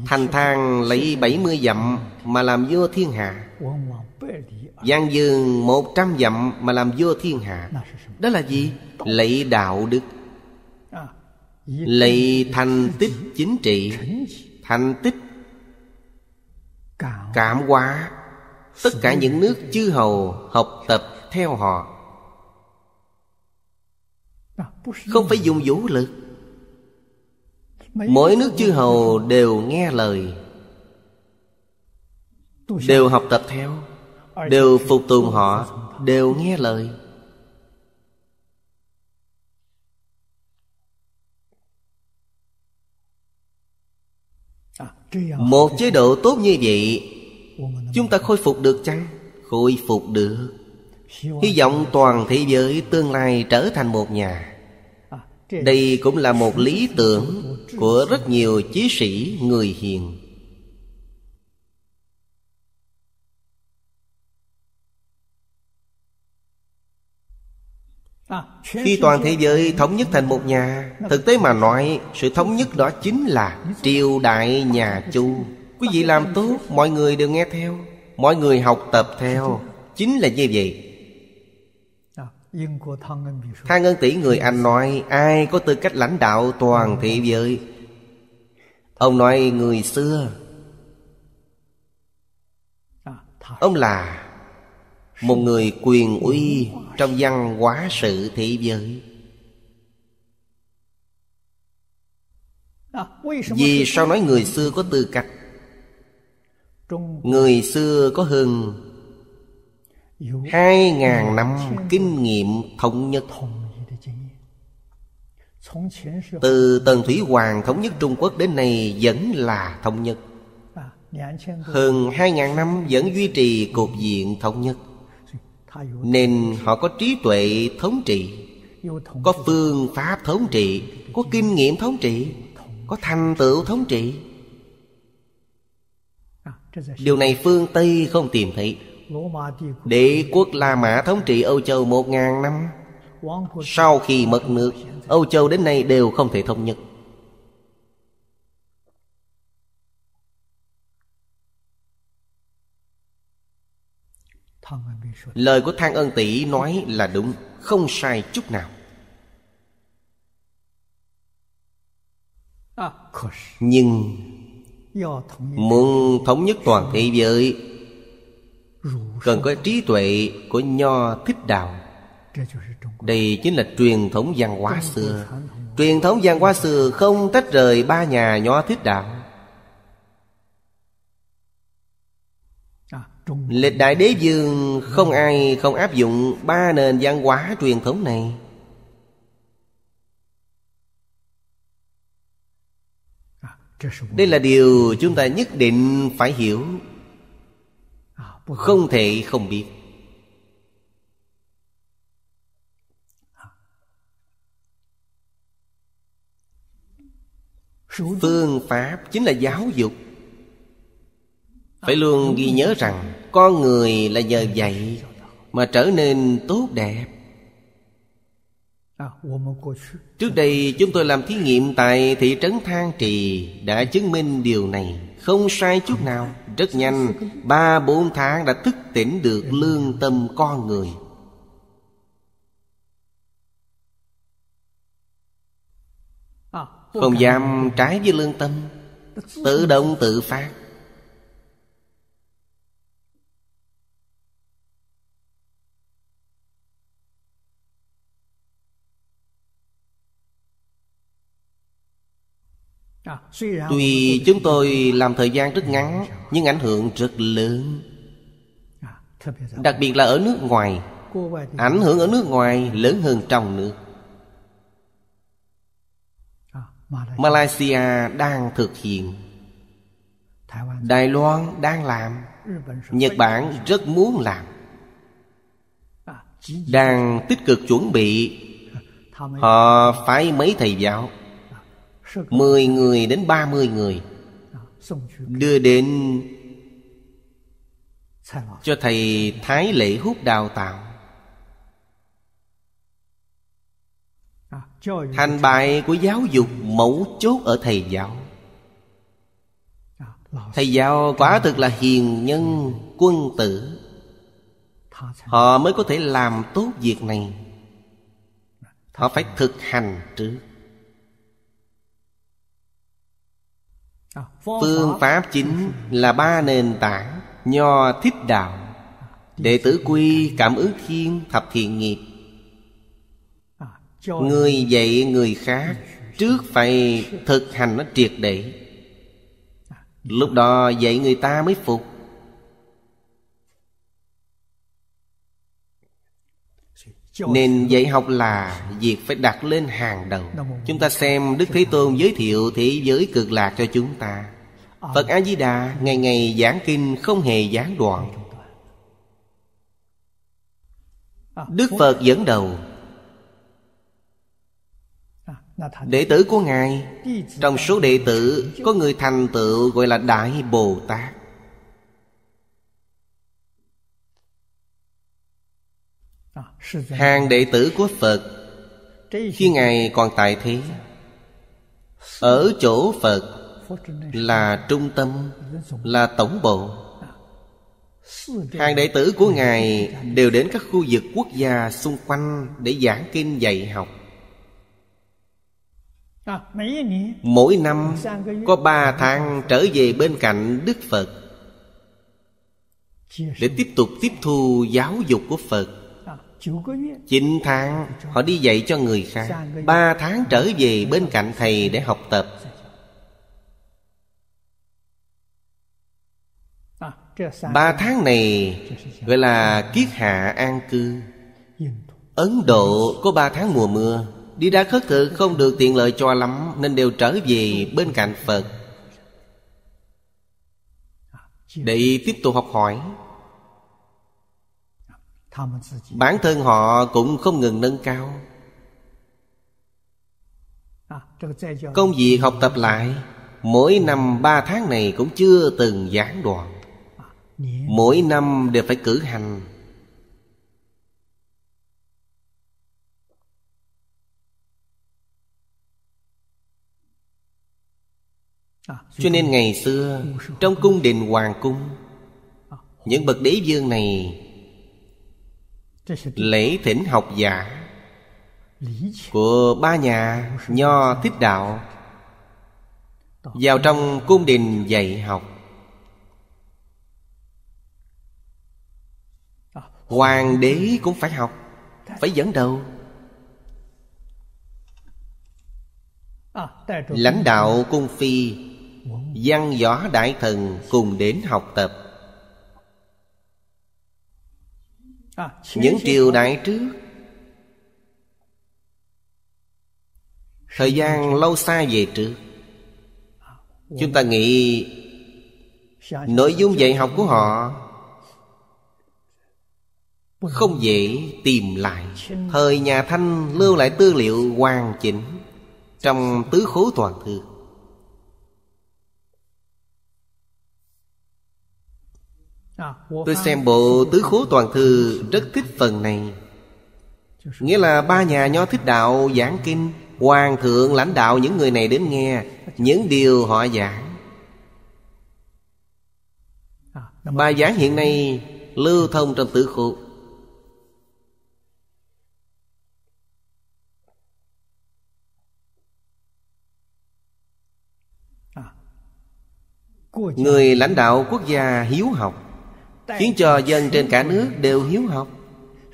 thành thang lấy bảy mươi dặm mà làm vua thiên hạ giang dương một trăm dặm mà làm vua thiên hạ đó là gì lấy đạo đức à, lấy thành tích chính trị thành tích cảm hóa tất cả những nước chư hầu học tập theo họ không phải dùng vũ lực mỗi nước chư hầu đều nghe lời đều học tập theo đều phục tùng họ đều nghe lời một chế độ tốt như vậy Chúng ta khôi phục được chăng? Khôi phục được Hy vọng toàn thế giới tương lai trở thành một nhà Đây cũng là một lý tưởng Của rất nhiều chí sĩ người hiền Khi toàn thế giới thống nhất thành một nhà Thực tế mà nói Sự thống nhất đó chính là triều đại nhà Chu quý vị làm tốt mọi người đều nghe theo mọi người học tập theo chính là như vậy thang ân tỷ người anh nói ai có tư cách lãnh đạo toàn thị giới ông nói người xưa ông là một người quyền uy trong văn hóa sự thị giới vì sao nói người xưa có tư cách Người xưa có hơn Hai ngàn năm kinh nghiệm thống nhất Từ Tần Thủy Hoàng thống nhất Trung Quốc đến nay vẫn là thống nhất à, Hơn hai ngàn năm vẫn duy trì cột diện thống nhất Nên họ có trí tuệ thống trị Có phương pháp thống trị Có kinh nghiệm thống trị Có thành tựu thống trị Điều này phương Tây không tìm thấy Đế quốc La Mã thống trị Âu Châu một ngàn năm Sau khi mất nước Âu Châu đến nay đều không thể thống nhất Lời của Thang Ân Tỷ nói là đúng Không sai chút nào Nhưng Muốn thống nhất toàn thế giới Cần có trí tuệ của Nho Thích Đạo Đây chính là truyền thống văn hóa xưa Truyền thống văn hóa xưa không tách rời ba nhà Nho Thích Đạo à, Lịch Đại Đế Dương không ai không áp dụng ba nền văn hóa truyền thống này đây là điều chúng ta nhất định phải hiểu không thể không biết phương pháp chính là giáo dục phải luôn ghi nhớ rằng con người là nhờ dạy mà trở nên tốt đẹp Trước đây chúng tôi làm thí nghiệm tại thị trấn Thang Trì Đã chứng minh điều này Không sai chút nào Rất nhanh ba bốn tháng đã thức tỉnh được lương tâm con người à, Không dám trái với lương tâm Tự động tự phát Tuy chúng tôi làm thời gian rất ngắn Nhưng ảnh hưởng rất lớn Đặc biệt là ở nước ngoài Ảnh hưởng ở nước ngoài lớn hơn trong nước Malaysia đang thực hiện Đài Loan đang làm Nhật Bản rất muốn làm Đang tích cực chuẩn bị Họ phái mấy thầy giáo mười người đến ba mươi người Đưa đến Cho thầy Thái Lễ Hút đào tạo Thành bại của giáo dục mẫu chốt ở thầy giáo Thầy giáo quả thực là hiền nhân quân tử Họ mới có thể làm tốt việc này Họ phải thực hành trước Ờ, phương pháp chính là ba nền tảng nho thích đạo đệ tử quy cảm ứng thiên thập thiện nghiệp ờ, người dạy người khác trước phải thực hành nó triệt để ờ. lúc đó dạy người ta mới phục Nên dạy học là việc phải đặt lên hàng đầu Chúng ta xem Đức Thế Tôn giới thiệu thế giới cực lạc cho chúng ta ờ. Phật A-di-đà ngày ngày giảng kinh không hề gián đoạn ờ, Đức Phật dẫn đầu ờ, Đệ tử của Ngài Trong số đệ tử Có người thành tựu gọi là Đại Bồ Tát hàng đệ tử của phật khi ngài còn tại thế ở chỗ phật là trung tâm là tổng bộ à, hàng đệ tử của ngài đều đến các khu vực quốc gia xung quanh để giảng kinh dạy học à, mỗi năm có ba tháng trở về bên cạnh đức phật để tiếp tục tiếp thu giáo dục của phật 9 tháng họ đi dạy cho người khác 3 tháng trở về bên cạnh thầy để học tập à, Ba tháng này gọi là kiết hạ an cư Ấn Độ có ba tháng mùa mưa Đi đá khất thực không được tiện lợi cho lắm Nên đều trở về bên cạnh Phật à, Để tiếp tục học hỏi bản thân họ cũng không ngừng nâng cao à, công việc học tập lại mỗi năm ba tháng này cũng chưa từng gián đoạn à, mỗi năm đều phải cử hành à, cho nên ngày xưa trong cung đình hoàng cung những bậc đế vương này lễ thỉnh học giả của ba nhà nho thích đạo vào trong cung đình dạy học hoàng đế cũng phải học phải dẫn đầu lãnh đạo cung phi văn võ đại thần cùng đến học tập À, những triều đại trước thời gian lâu xa về trước chúng ta nghĩ nội dung dạy học của họ không dễ tìm lại thời nhà thanh lưu lại tư liệu hoàn chỉnh trong tứ khố toàn thư Tôi xem bộ Tứ Khố Toàn Thư rất thích phần này Nghĩa là ba nhà nho thích đạo giảng kinh Hoàng thượng lãnh đạo những người này đến nghe Những điều họ giảng à, Bài giảng hiện nay lưu thông trong tử khổ à, Người lãnh đạo quốc gia hiếu học khiến cho dân trên cả nước đều hiếu học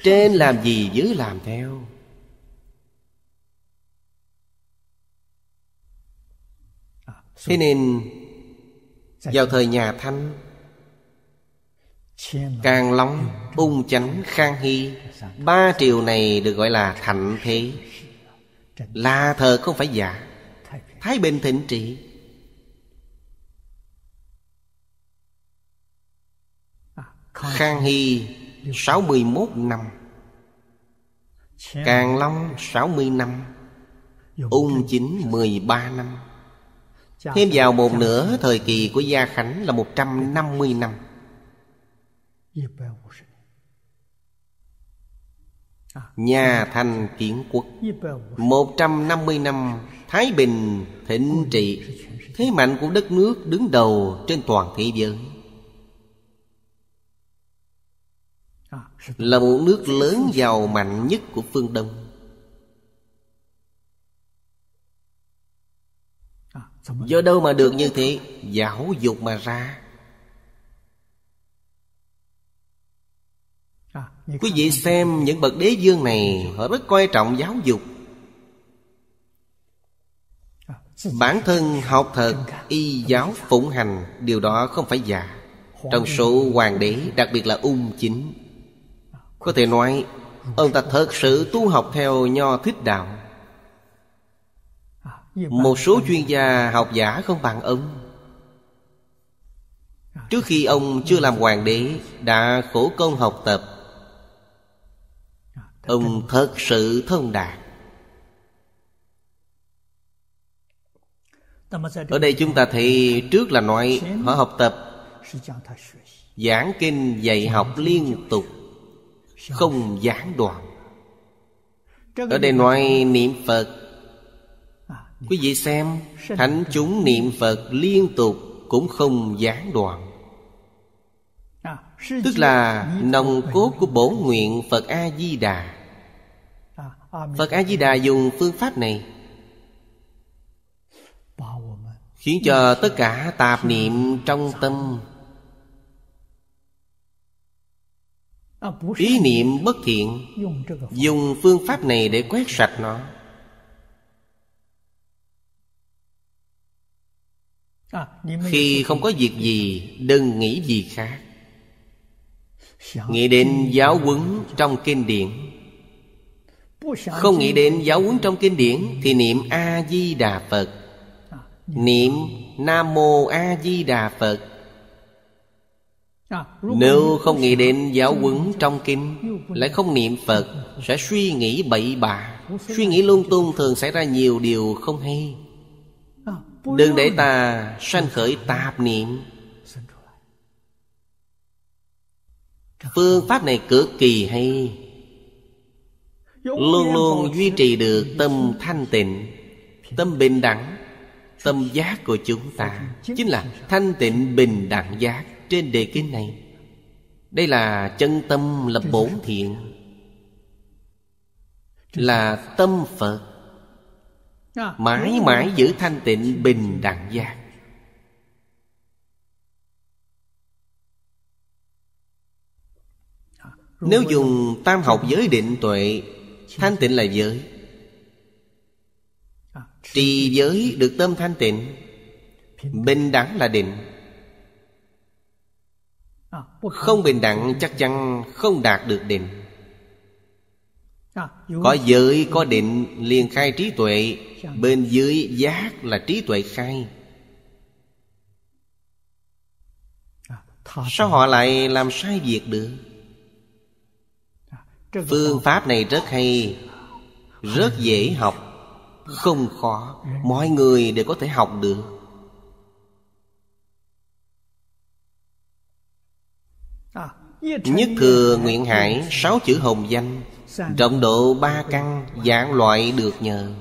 trên làm gì dưới làm theo thế nên vào thời nhà thanh càng long ung chánh khang hy ba triều này được gọi là thạnh thế là thờ không phải giả thái bình thịnh trị Khang Hy 61 năm Càng Long 60 năm Ung Chính 13 năm Thêm vào một nửa thời kỳ của Gia Khánh là 150 năm Nhà Thanh kiến quốc 150 năm Thái Bình thịnh trị Thế mạnh của đất nước đứng đầu trên toàn thế giới là một nước lớn giàu mạnh nhất của phương đông do đâu mà được như thế giáo dục mà ra quý vị xem những bậc đế dương này họ rất coi trọng giáo dục bản thân học thật y giáo phụng hành điều đó không phải giả trong số hoàng đế đặc biệt là ung chính có thể nói Ông ta thật sự tu học theo nho thích đạo Một số chuyên gia học giả không bằng ông Trước khi ông chưa làm hoàng đế Đã khổ công học tập Ông thật sự thông đạt Ở đây chúng ta thấy trước là nói Họ học tập Giảng kinh dạy học liên tục không gián đoạn ở đây nói niệm phật quý vị xem thánh chúng niệm phật liên tục cũng không gián đoạn tức là nồng cốt của bổ nguyện phật a di đà phật a di đà dùng phương pháp này khiến cho tất cả tạp niệm trong tâm ý niệm bất thiện dùng phương pháp này để quét sạch nó khi không có việc gì đừng nghĩ gì khác nghĩ đến giáo huấn trong kinh điển không nghĩ đến giáo huấn trong kinh điển thì niệm a di đà phật niệm nam mô a di đà phật nếu không nghĩ đến giáo huấn trong kinh Lại không niệm Phật Sẽ suy nghĩ bậy bạ Suy nghĩ lung tung thường xảy ra nhiều điều không hay Đừng để ta sanh khởi tạp niệm Phương pháp này cực kỳ hay Luôn luôn duy trì được tâm thanh tịnh Tâm bình đẳng Tâm giác của chúng ta Chính là thanh tịnh bình đẳng giác trên đề kinh này Đây là chân tâm lập bổn thiện Là tâm Phật à, Mãi mãi giữ thanh tịnh bình đẳng giác à, Nếu dùng tam học giới định tuệ Thanh tịnh là giới à, Trì giới được tâm thanh tịnh Bình đẳng là định À, không bình đẳng chắc chắn không đạt được định à, Có giới có định liền khai trí tuệ dạ. Bên dưới giác là trí tuệ khai à, Sao họ lại làm sai việc được Phương pháp này rất hay Rất dễ học Không khó ừ. Mọi người đều có thể học được Nhất thừa nguyện hải Sáu chữ hồng danh Rộng độ ba căn Giảng loại được nhờ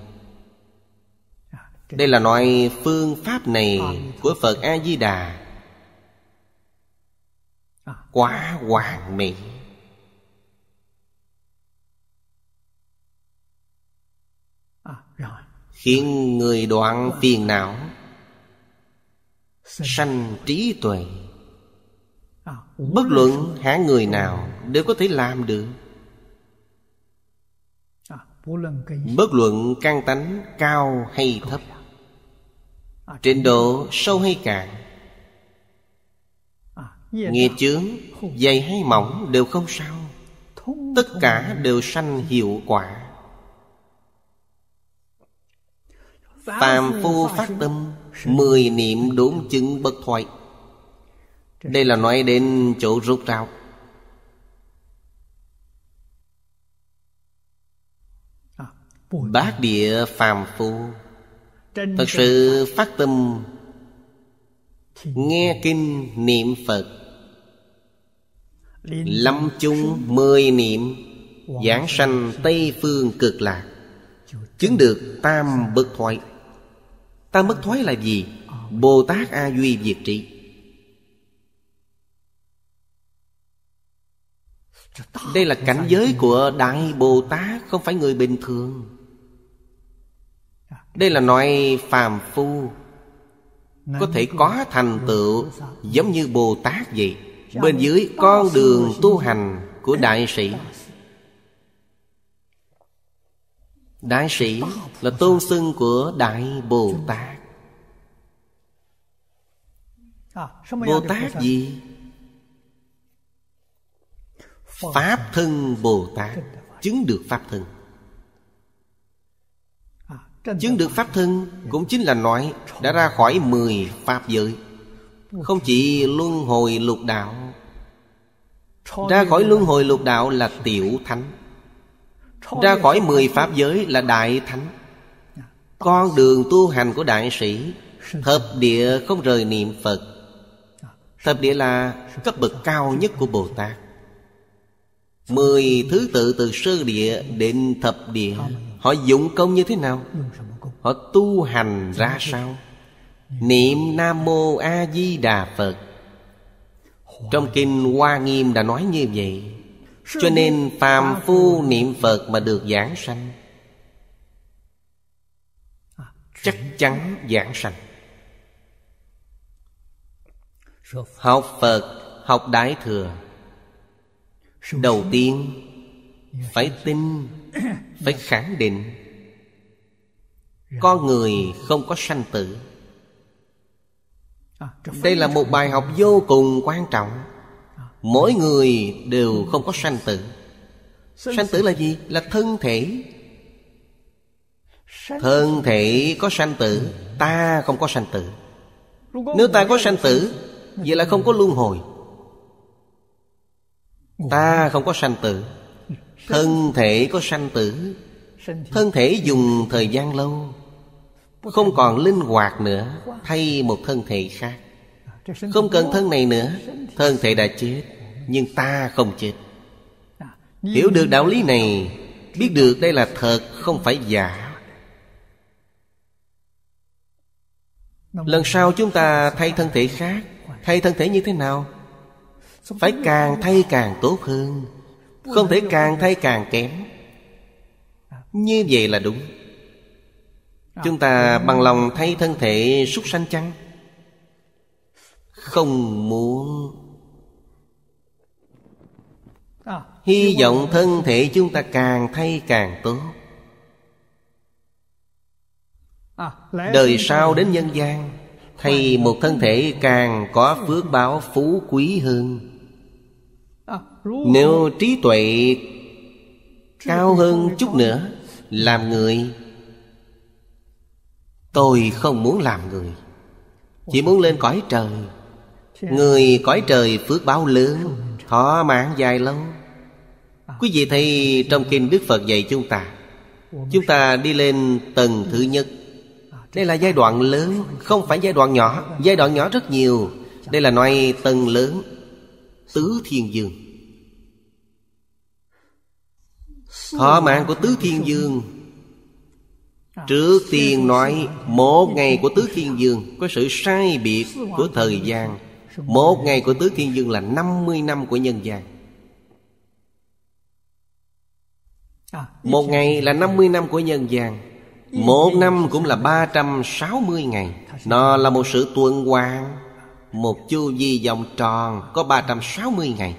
Đây là loại phương pháp này Của Phật A-di-đà à. Quá hoàn mỹ à, Khiến người đoạn phiền não Sanh trí tuệ Bất luận hạng người nào Đều có thể làm được Bất luận căn tánh cao hay thấp Trình độ sâu hay cạn Nghiệp chướng dày hay mỏng đều không sao Tất cả đều sanh hiệu quả Phạm phu phát tâm Mười niệm đốn chứng bất thoại đây là nói đến chỗ rút ráo à, Bát địa phàm phu Thật sự phát tâm Nghe kinh niệm Phật Lâm chung mười niệm Giảng sanh Tây Phương cực lạc Chứng được tam bất thoái Tam bất thoái là gì? À, Bồ Tát A Duy Việt Trị Đây là cảnh giới của Đại Bồ Tát Không phải người bình thường à. Đây là nói phàm phu Có thể có thành tựu Giống như Bồ Tát vậy dạ, Bên dưới con đường tu hành Của dạ, Đại Sĩ Đại Sĩ là tôn xưng của Đại Bồ Tát à, Bồ Tát gì? Pháp thân Bồ Tát Chứng được Pháp thân Chứng được Pháp thân Cũng chính là nói Đã ra khỏi mười Pháp giới Không chỉ luân hồi lục đạo Ra khỏi luân hồi lục đạo là tiểu thánh Ra khỏi mười Pháp giới là đại thánh Con đường tu hành của đại sĩ Thập địa không rời niệm Phật Thập địa là cấp bậc cao nhất của Bồ Tát Mười thứ tự từ sơ địa đến thập địa Họ dụng công như thế nào? Họ tu hành ra sao? Niệm Nam Mô A Di Đà Phật Trong Kinh Hoa Nghiêm đã nói như vậy Cho nên phàm phu niệm Phật mà được giảng sanh Chắc chắn giảng sanh Học Phật, học Đại Thừa đầu tiên phải dạ, dạ, dạ. tin [clears throat] phải khẳng định con người không có sanh tử à, đây là một bài học vô cùng quan trọng à. mỗi người đều không có sanh tử sanh tử là gì là thân thể thân thể có sanh tử ta không có sanh tử nếu ta có sanh tử vậy là không có luân hồi ta không có sanh tử thân thể có sanh tử thân thể dùng thời gian lâu không còn linh hoạt nữa thay một thân thể khác không cần thân này nữa thân thể đã chết nhưng ta không chết hiểu được đạo lý này biết được đây là thật không phải giả lần sau chúng ta thay thân thể khác thay thân thể như thế nào phải càng thay càng tốt hơn không thể càng thay càng kém như vậy là đúng chúng ta bằng lòng thay thân thể súc sanh chăng không muốn hy vọng thân thể chúng ta càng thay càng tốt đời sau đến nhân gian thay một thân thể càng có phước báo phú quý hơn nếu trí tuệ cao hơn chút nữa làm người tôi không muốn làm người chỉ muốn lên cõi trời người cõi trời phước báo lớn thọ mạng dài lâu quý vị thấy trong kinh đức phật dạy chúng ta chúng ta đi lên tầng thứ nhất đây là giai đoạn lớn không phải giai đoạn nhỏ giai đoạn nhỏ rất nhiều đây là nói tầng lớn tứ thiên dương Thọ mạng của Tứ Thiên Dương Trước tiên nói Một ngày của Tứ Thiên Dương Có sự sai biệt của thời gian Một ngày của Tứ Thiên Dương là 50 năm của nhân gian Một ngày là 50 năm của nhân gian Một năm cũng là 360 ngày Nó là một sự tuần hoàn Một chu vi vòng tròn có 360 ngày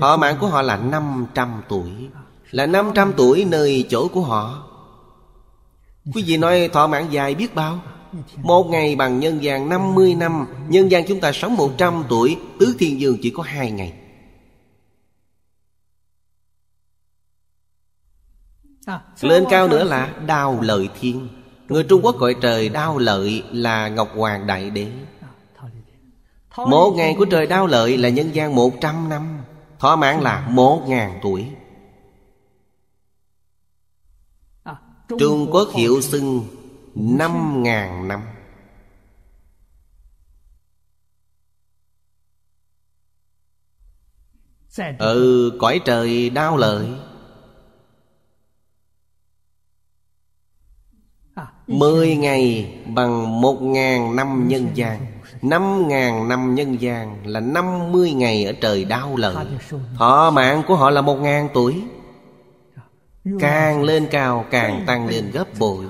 Thọ mạng của họ là 500 tuổi Là 500 tuổi nơi chỗ của họ Quý vị nói thọ mạng dài biết bao Một ngày bằng nhân gian 50 năm Nhân gian chúng ta sống 100 tuổi Tứ thiên dương chỉ có hai ngày à, Lên cao nữa là đao lợi thiên Người Trung Quốc gọi trời đao lợi là Ngọc Hoàng Đại Đế à, Một ngày của trời đao lợi là nhân gian 100 năm Thỏa mãn là một ngàn tuổi à, Trung Quốc hiệu xưng năm ngàn năm Ừ cõi trời đau lợi à, Mười ngày bằng một ngàn năm nhân gian Năm ngàn năm nhân gian Là năm mươi ngày ở trời đau lần Thọ mạng của họ là một ngàn tuổi Càng lên cao càng tăng lên gấp bội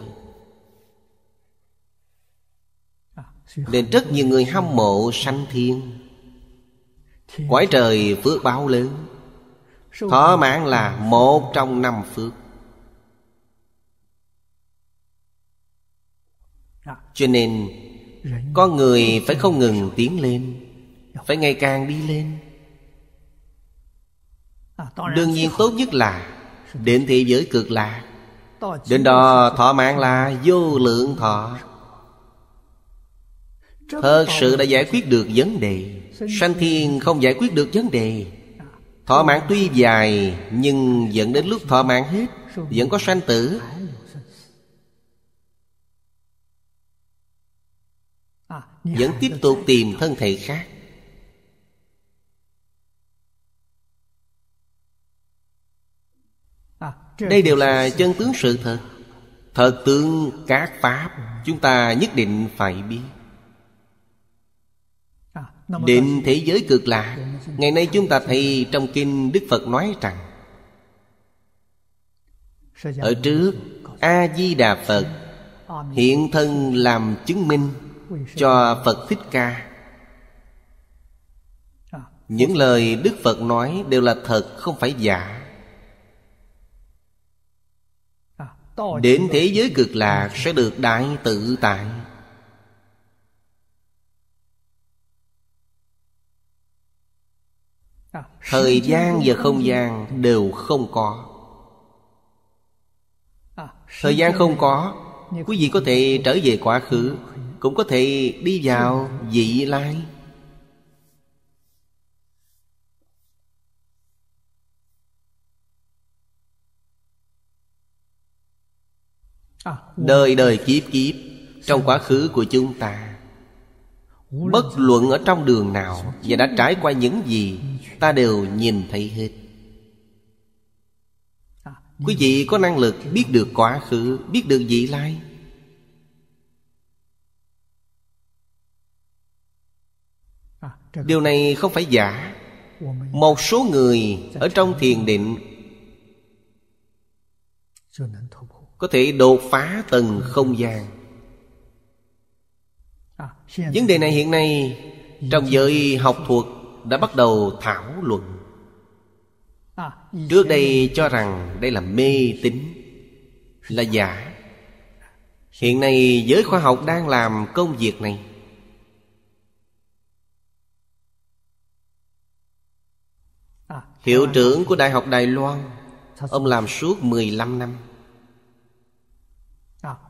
Nên rất nhiều người hâm mộ sanh thiên Quái trời phước báo lớn Thọ mạng là một trong năm phước Cho nên con người phải không ngừng tiến lên phải ngày càng đi lên đương nhiên tốt nhất là đến thế giới cực lạc đến đó thọ mạng là vô lượng thọ thật sự đã giải quyết được vấn đề sanh thiên không giải quyết được vấn đề thọ mạng tuy dài nhưng dẫn đến lúc thọ mạng hết vẫn có sanh tử Dạ, vẫn tiếp dạ, tục dạ. tìm thân thể khác à, đây đều là chân tướng sự thật thật tướng các pháp chúng ta nhất định phải biết à, định thế giới cực lạ ngày nay chúng ta thấy trong kinh đức phật nói rằng ở trước a di đà phật hiện thân làm chứng minh cho phật thích ca à. những lời đức phật nói đều là thật không phải giả à, đến thế giới cực lạc sẽ được đại tự tại à, thời gian và không gian đều không có thời gian không có quý vị có thể trở về quá khứ cũng có thể đi vào vị lai à, đời đời kiếp kiếp trong quá khứ của chúng ta bất luận ở trong đường nào và đã trải qua những gì ta đều nhìn thấy hết à, quý vị có năng lực biết được quá khứ biết được vị lai điều này không phải giả một số người ở trong thiền định có thể đột phá tầng không gian vấn đề này hiện nay trong giới học thuật đã bắt đầu thảo luận trước đây cho rằng đây là mê tín là giả hiện nay giới khoa học đang làm công việc này Hiệu trưởng của Đại học Đài Loan Ông làm suốt 15 năm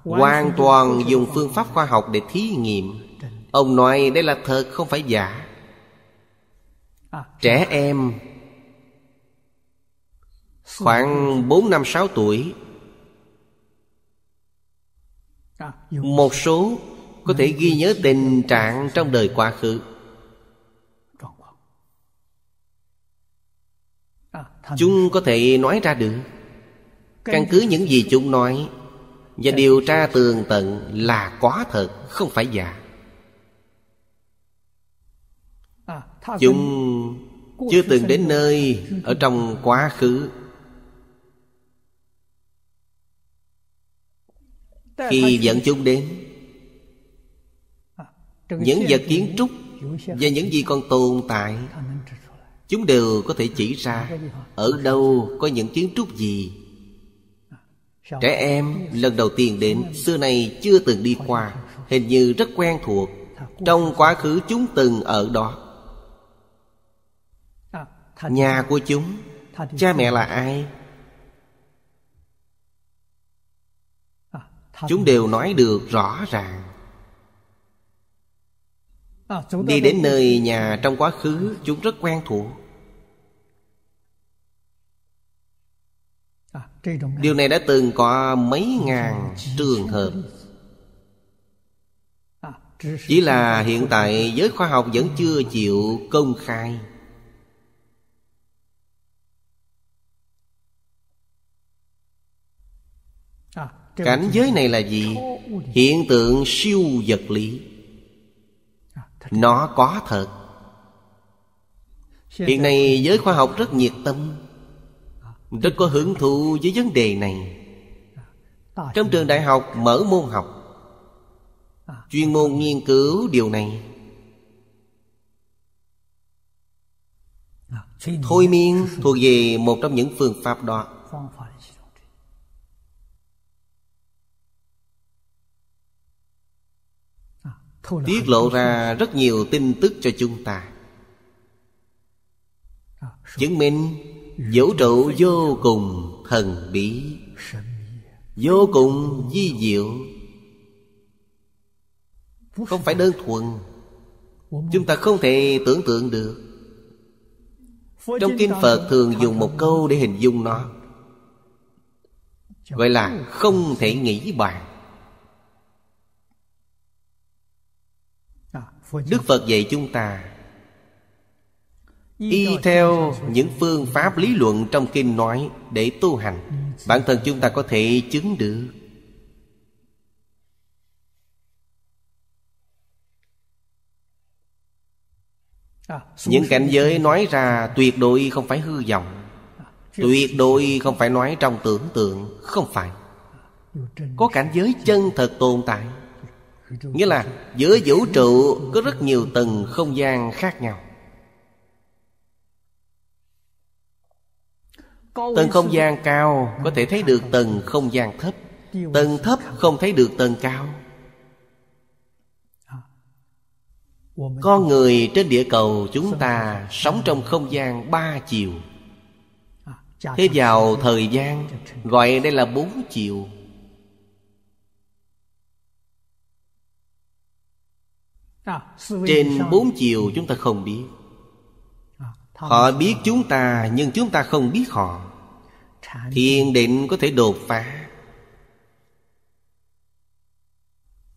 Hoàn toàn dùng phương pháp khoa học để thí nghiệm Ông nói đây là thật không phải giả Trẻ em Khoảng 4 năm 6 tuổi Một số có thể ghi nhớ tình trạng trong đời quá khứ Chúng có thể nói ra được Căn cứ những gì chúng nói Và điều tra tường tận là quá thật Không phải giả à, Chúng chưa từng đến nơi Ở trong quá khứ Khi dẫn chúng đến à, Những vật kiến trúc Và những gì còn tồn tại chúng đều có thể chỉ ra ở đâu có những kiến trúc gì trẻ em lần đầu tiên đến xưa nay chưa từng đi qua hình như rất quen thuộc trong quá khứ chúng từng ở đó nhà của chúng cha mẹ là ai chúng đều nói được rõ ràng À, đi đến nơi nhà trong quá khứ Chúng rất quen thuộc à, Điều này đã từng có mấy ngàn trường hợp à, Chỉ là hiện tại giới khoa học vẫn chưa chịu công khai Cảnh giới này là gì? Hiện tượng siêu vật lý nó có thật hiện nay giới khoa học rất nhiệt tâm rất có hưởng thụ với vấn đề này trong trường đại học mở môn học chuyên môn nghiên cứu điều này thôi miên thuộc về một trong những phương pháp đó tiết lộ ra rất nhiều tin tức cho chúng ta à, chứng minh vũ trụ vô cùng thần bí vô cùng di diệu không phải đơn thuần chúng ta không thể tưởng tượng được trong kinh phật thường dùng một câu để hình dung nó gọi là không thể nghĩ bàn đức phật dạy chúng ta y theo những phương pháp lý luận trong kinh nói để tu hành bản thân chúng ta có thể chứng được những cảnh giới nói ra tuyệt đối không phải hư vọng tuyệt đối không phải nói trong tưởng tượng không phải có cảnh giới chân thật tồn tại nghĩa là giữa vũ trụ có rất nhiều tầng không gian khác nhau tầng không gian cao có thể thấy được tầng không gian thấp tầng thấp không thấy được tầng cao con người trên địa cầu chúng ta sống trong không gian ba chiều thế vào thời gian gọi đây là bốn chiều À, Trên bốn chiều chúng ta không biết à, Họ biết chúng ta nhưng chúng ta không biết họ Thiền định có thể đột phá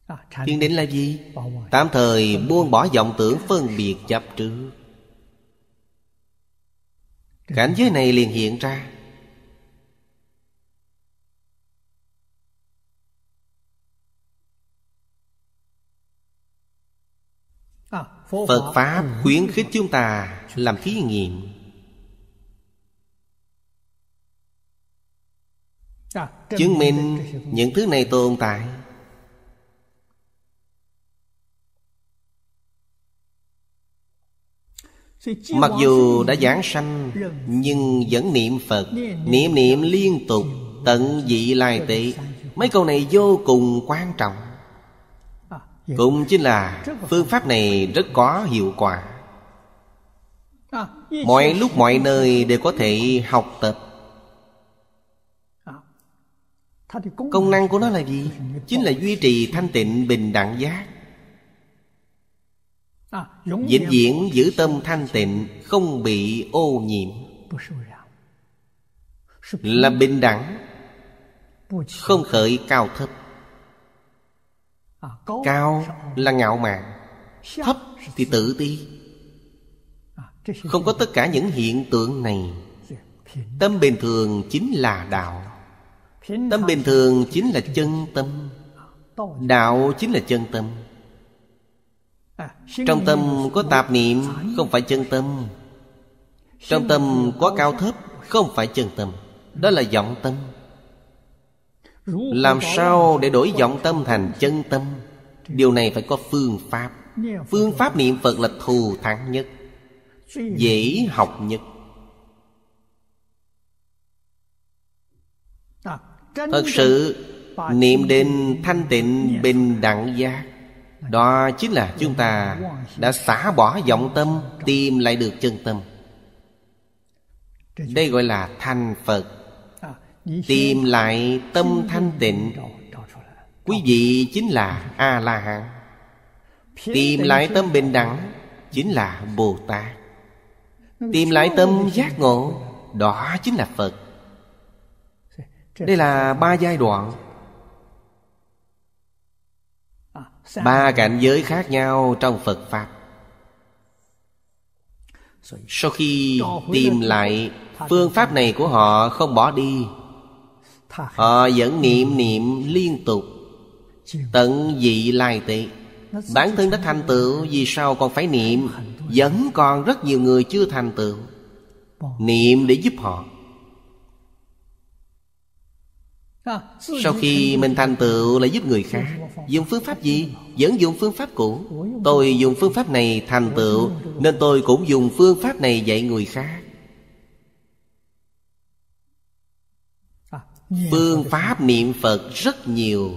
à, Thiền định là gì? Tạm thời buông bỏ vọng tưởng phân biệt chấp trước Cảnh giới này liền hiện ra phật pháp khuyến khích chúng ta làm thí nghiệm dạ, chứng minh những thứ này tồn tại Mặc dù đã giảng sanh Nhưng vẫn niệm Phật Niệm niệm liên tục Tận dị lai tị Mấy câu này vô cùng quan trọng Dạ. cũng chính là phương pháp này rất có hiệu quả à, mọi lúc mọi nơi đều có thể học tập à, công năng của nó là gì chính là duy trì thanh tịnh bình đẳng giác à, vĩnh viễn giữ tâm thanh tịnh không bị ô nhiễm là bình đẳng không khởi cao thấp cao là ngạo mạn thấp thì tự ti không có tất cả những hiện tượng này tâm bình thường chính là đạo tâm bình thường chính là chân tâm đạo chính là chân tâm trong tâm có tạp niệm không phải chân tâm trong tâm có cao thấp không phải chân tâm đó là vọng tâm làm sao để đổi vọng tâm thành chân tâm điều này phải có phương pháp phương pháp niệm phật là thù thắng nhất dễ học nhất à, thật sự niệm đến thanh tịnh bình đẳng giác đó chính là chúng ta đã xả bỏ vọng tâm tìm lại được chân tâm đây gọi là thanh phật tìm lại tâm thanh tịnh quý vị chính là a la hán tìm lại tâm bình đẳng chính là bồ tát tìm lại tâm giác ngộ đó chính là phật đây là ba giai đoạn ba cảnh giới khác nhau trong phật pháp sau khi tìm lại phương pháp này của họ không bỏ đi Họ vẫn niệm niệm liên tục Tận dị lai tệ Bản thân đã thành tựu Vì sao còn phải niệm Vẫn còn rất nhiều người chưa thành tựu Niệm để giúp họ à, Sau khi mình thành tựu là giúp người khác Dùng phương pháp gì? Vẫn dùng phương pháp cũ Tôi dùng phương pháp này thành tựu Nên tôi cũng dùng phương pháp này dạy người khác phương pháp niệm phật rất nhiều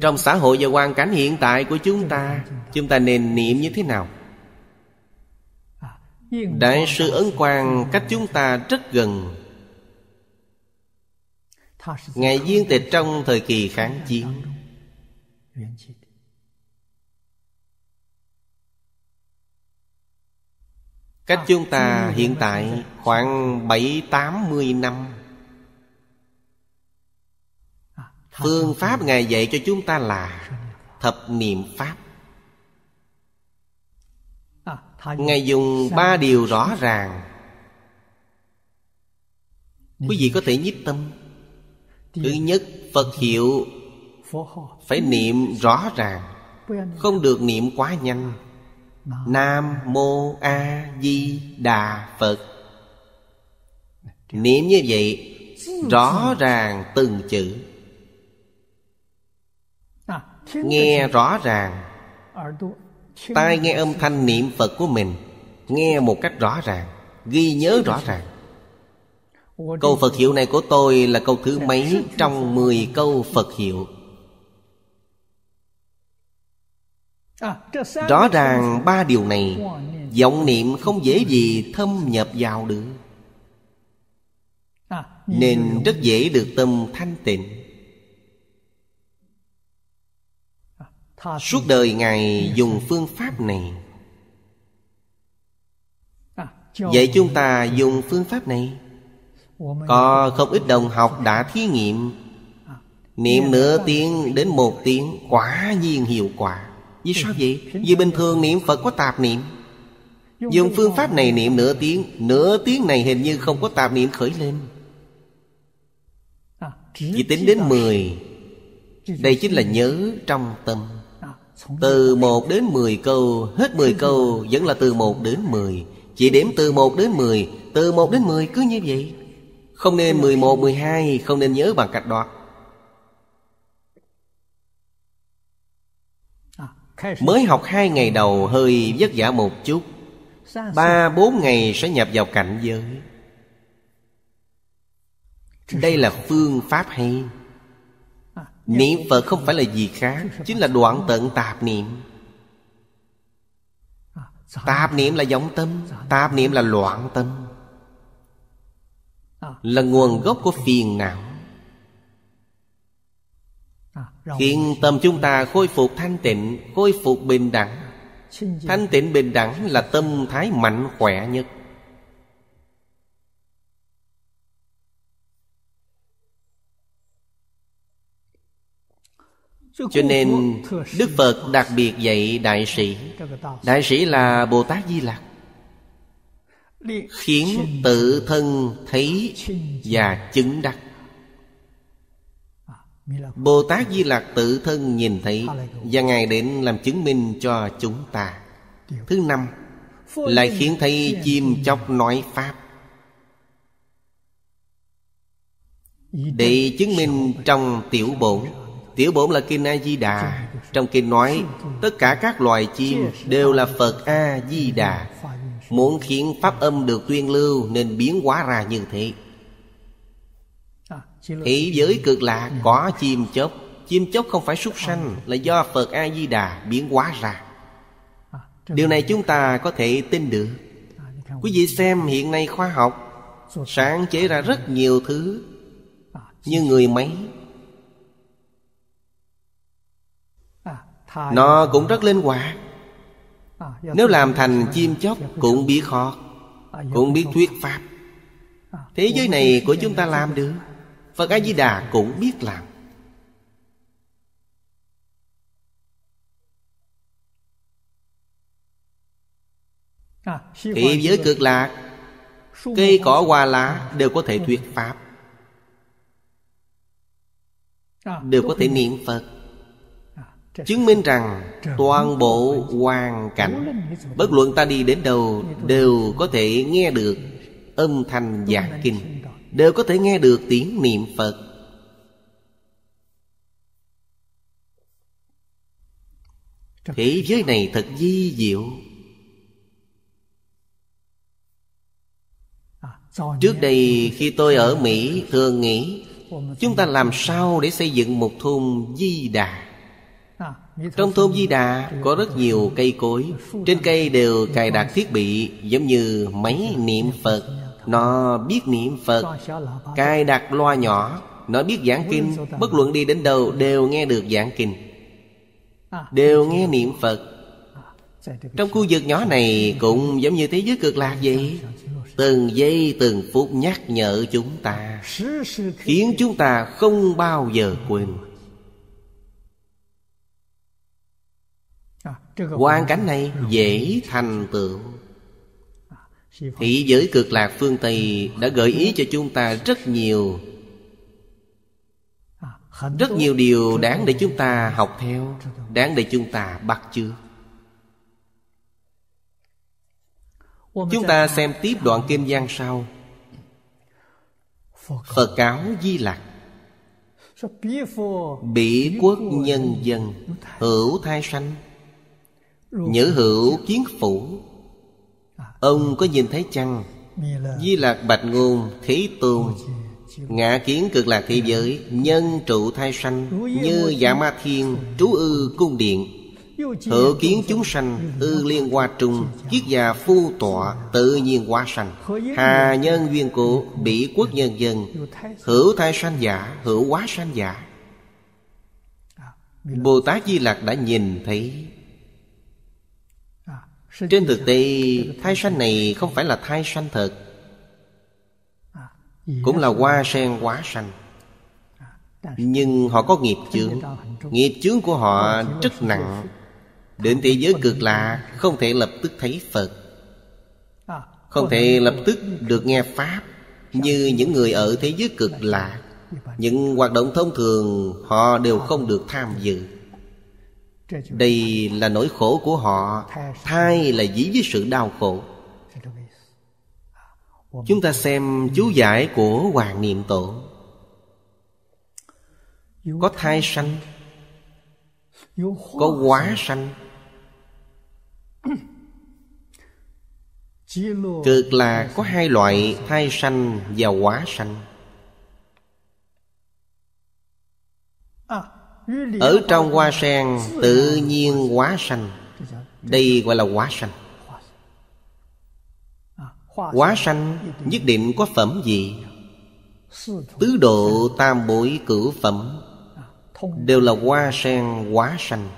trong xã hội và hoàn cảnh hiện tại của chúng ta chúng ta nên niệm như thế nào đại sư ấn quang cách chúng ta rất gần ngài viên tịch trong thời kỳ kháng chiến cách chúng ta hiện tại khoảng bảy tám mươi năm phương pháp ngài dạy cho chúng ta là thập niệm pháp à, ngài dùng ba điều rõ ràng quý vị có thể nhiếp tâm thứ nhất phật hiệu phải niệm rõ ràng không được niệm quá nhanh nam mô a di đà phật niệm như vậy rõ ràng từng chữ nghe rõ ràng tai nghe âm thanh niệm phật của mình nghe một cách rõ ràng ghi nhớ rõ ràng câu phật hiệu này của tôi là câu thứ mấy trong 10 câu phật hiệu rõ ràng ba điều này vọng niệm không dễ gì thâm nhập vào được nên rất dễ được tâm thanh tịnh Suốt đời Ngài dùng phương pháp này à, Vậy chúng ta dùng phương pháp này Có không ít đồng học đã thí nghiệm Niệm à, nửa tiếng đến một tiếng Quả nhiên hiệu quả Vì sao vậy? Vì bình thường niệm Phật có tạp niệm Dùng phương pháp này niệm nửa tiếng Nửa tiếng này hình như không có tạp niệm khởi lên à, Chỉ tính đến mười, Đây chính là nhớ trong tâm từ 1 đến 10 câu Hết 10 câu vẫn là từ 1 đến 10 Chỉ điểm từ 1 đến 10 Từ 1 đến 10 cứ như vậy Không nên 11, 12 Không nên nhớ bằng cách đoạt à, Mới học hai ngày đầu hơi vất vả một chút Ba bốn ngày sẽ nhập vào cảnh giới Đây là phương pháp hay Niệm Phật không phải là gì khác Chính là đoạn tận tạp niệm Tạp niệm là giống tâm Tạp niệm là loạn tâm Là nguồn gốc của phiền não Khiến tâm chúng ta khôi phục thanh tịnh Khôi phục bình đẳng Thanh tịnh bình đẳng là tâm thái mạnh khỏe nhất cho nên đức phật đặc biệt dạy đại sĩ đại sĩ là bồ tát di lặc khiến tự thân thấy và chứng đắc à, bồ tát di lặc tự thân nhìn thấy và ngài đến làm chứng minh cho chúng ta thứ năm lại khiến thấy chim chóc nói pháp để chứng minh trong tiểu bổn Tiểu bổn là kinh A-di-đà Trong kinh nói Tất cả các loài chim đều là Phật A-di-đà Muốn khiến pháp âm được tuyên lưu Nên biến hóa ra như thế Thế giới cực lạ có chim chóc Chim chóc không phải súc sanh Là do Phật A-di-đà biến hóa ra Điều này chúng ta có thể tin được Quý vị xem hiện nay khoa học Sáng chế ra rất nhiều thứ Như người máy nó cũng rất linh hoạt à, nếu làm thành chim chóc cũng biết họ à, cũng biết thuyết pháp à, thế giới này của chúng ta làm được phật a di đà cũng biết làm Thị giới cực lạc Cây cỏ hoa lá đều có thể ừ. thuyết Pháp Đều có thể niệm Phật chứng minh rằng toàn bộ hoàn cảnh bất luận ta đi đến đâu đều có thể nghe được âm thanh giảng kinh đều có thể nghe được tiếng niệm phật thế giới này thật di diệu trước đây khi tôi ở mỹ thường nghĩ chúng ta làm sao để xây dựng một thôn di đà trong thôn Di Đà có rất nhiều cây cối Trên cây đều cài đặt thiết bị Giống như máy niệm Phật Nó biết niệm Phật Cài đặt loa nhỏ Nó biết giảng kinh Bất luận đi đến đâu đều nghe được giảng kinh Đều nghe niệm Phật Trong khu vực nhỏ này Cũng giống như thế giới cực lạc vậy Từng giây từng phút nhắc nhở chúng ta Khiến chúng ta không bao giờ quên quan cảnh này dễ thành tựu thị giới cực lạc phương tây đã gợi ý cho chúng ta rất nhiều rất nhiều điều đáng để chúng ta học theo đáng để chúng ta bắt chước chúng ta xem tiếp đoạn kim giang sau phật cáo di lạc bỉ quốc nhân dân hữu thai sanh Nhữ hữu kiến phủ à. Ông có nhìn thấy chăng Di lạc bạch ngôn Thế tôn Ngã kiến cực lạc thế giới Nhân trụ thai sanh Như giả ma thiên Trú ư cung điện Hữu kiến chúng sanh Ư liên hoa trung Kiết già phu tọa Tự nhiên hoa sanh Hà nhân duyên cụ Bỉ quốc nhân dân Hữu thai sanh giả Hữu quá sanh giả à, Bồ Tát Di Lạc đã nhìn thấy trên thực tế thai sanh này không phải là thai sanh thật Cũng là hoa sen quá sanh Nhưng họ có nghiệp chướng Nghiệp chướng của họ rất nặng Đến thế giới cực lạ Không thể lập tức thấy Phật Không thể lập tức được nghe Pháp Như những người ở thế giới cực lạ Những hoạt động thông thường Họ đều không được tham dự đây là nỗi khổ của họ thai là dĩ với sự đau khổ chúng ta xem chú giải của hoàng niệm tổ có thai sanh có quá sanh cực là có hai loại thai sanh và quá sanh Ở trong hoa sen tự nhiên hóa sanh Đây gọi là hóa sanh Hóa sanh nhất định có phẩm gì Tứ độ tam bối cử phẩm Đều là hoa sen hóa sanh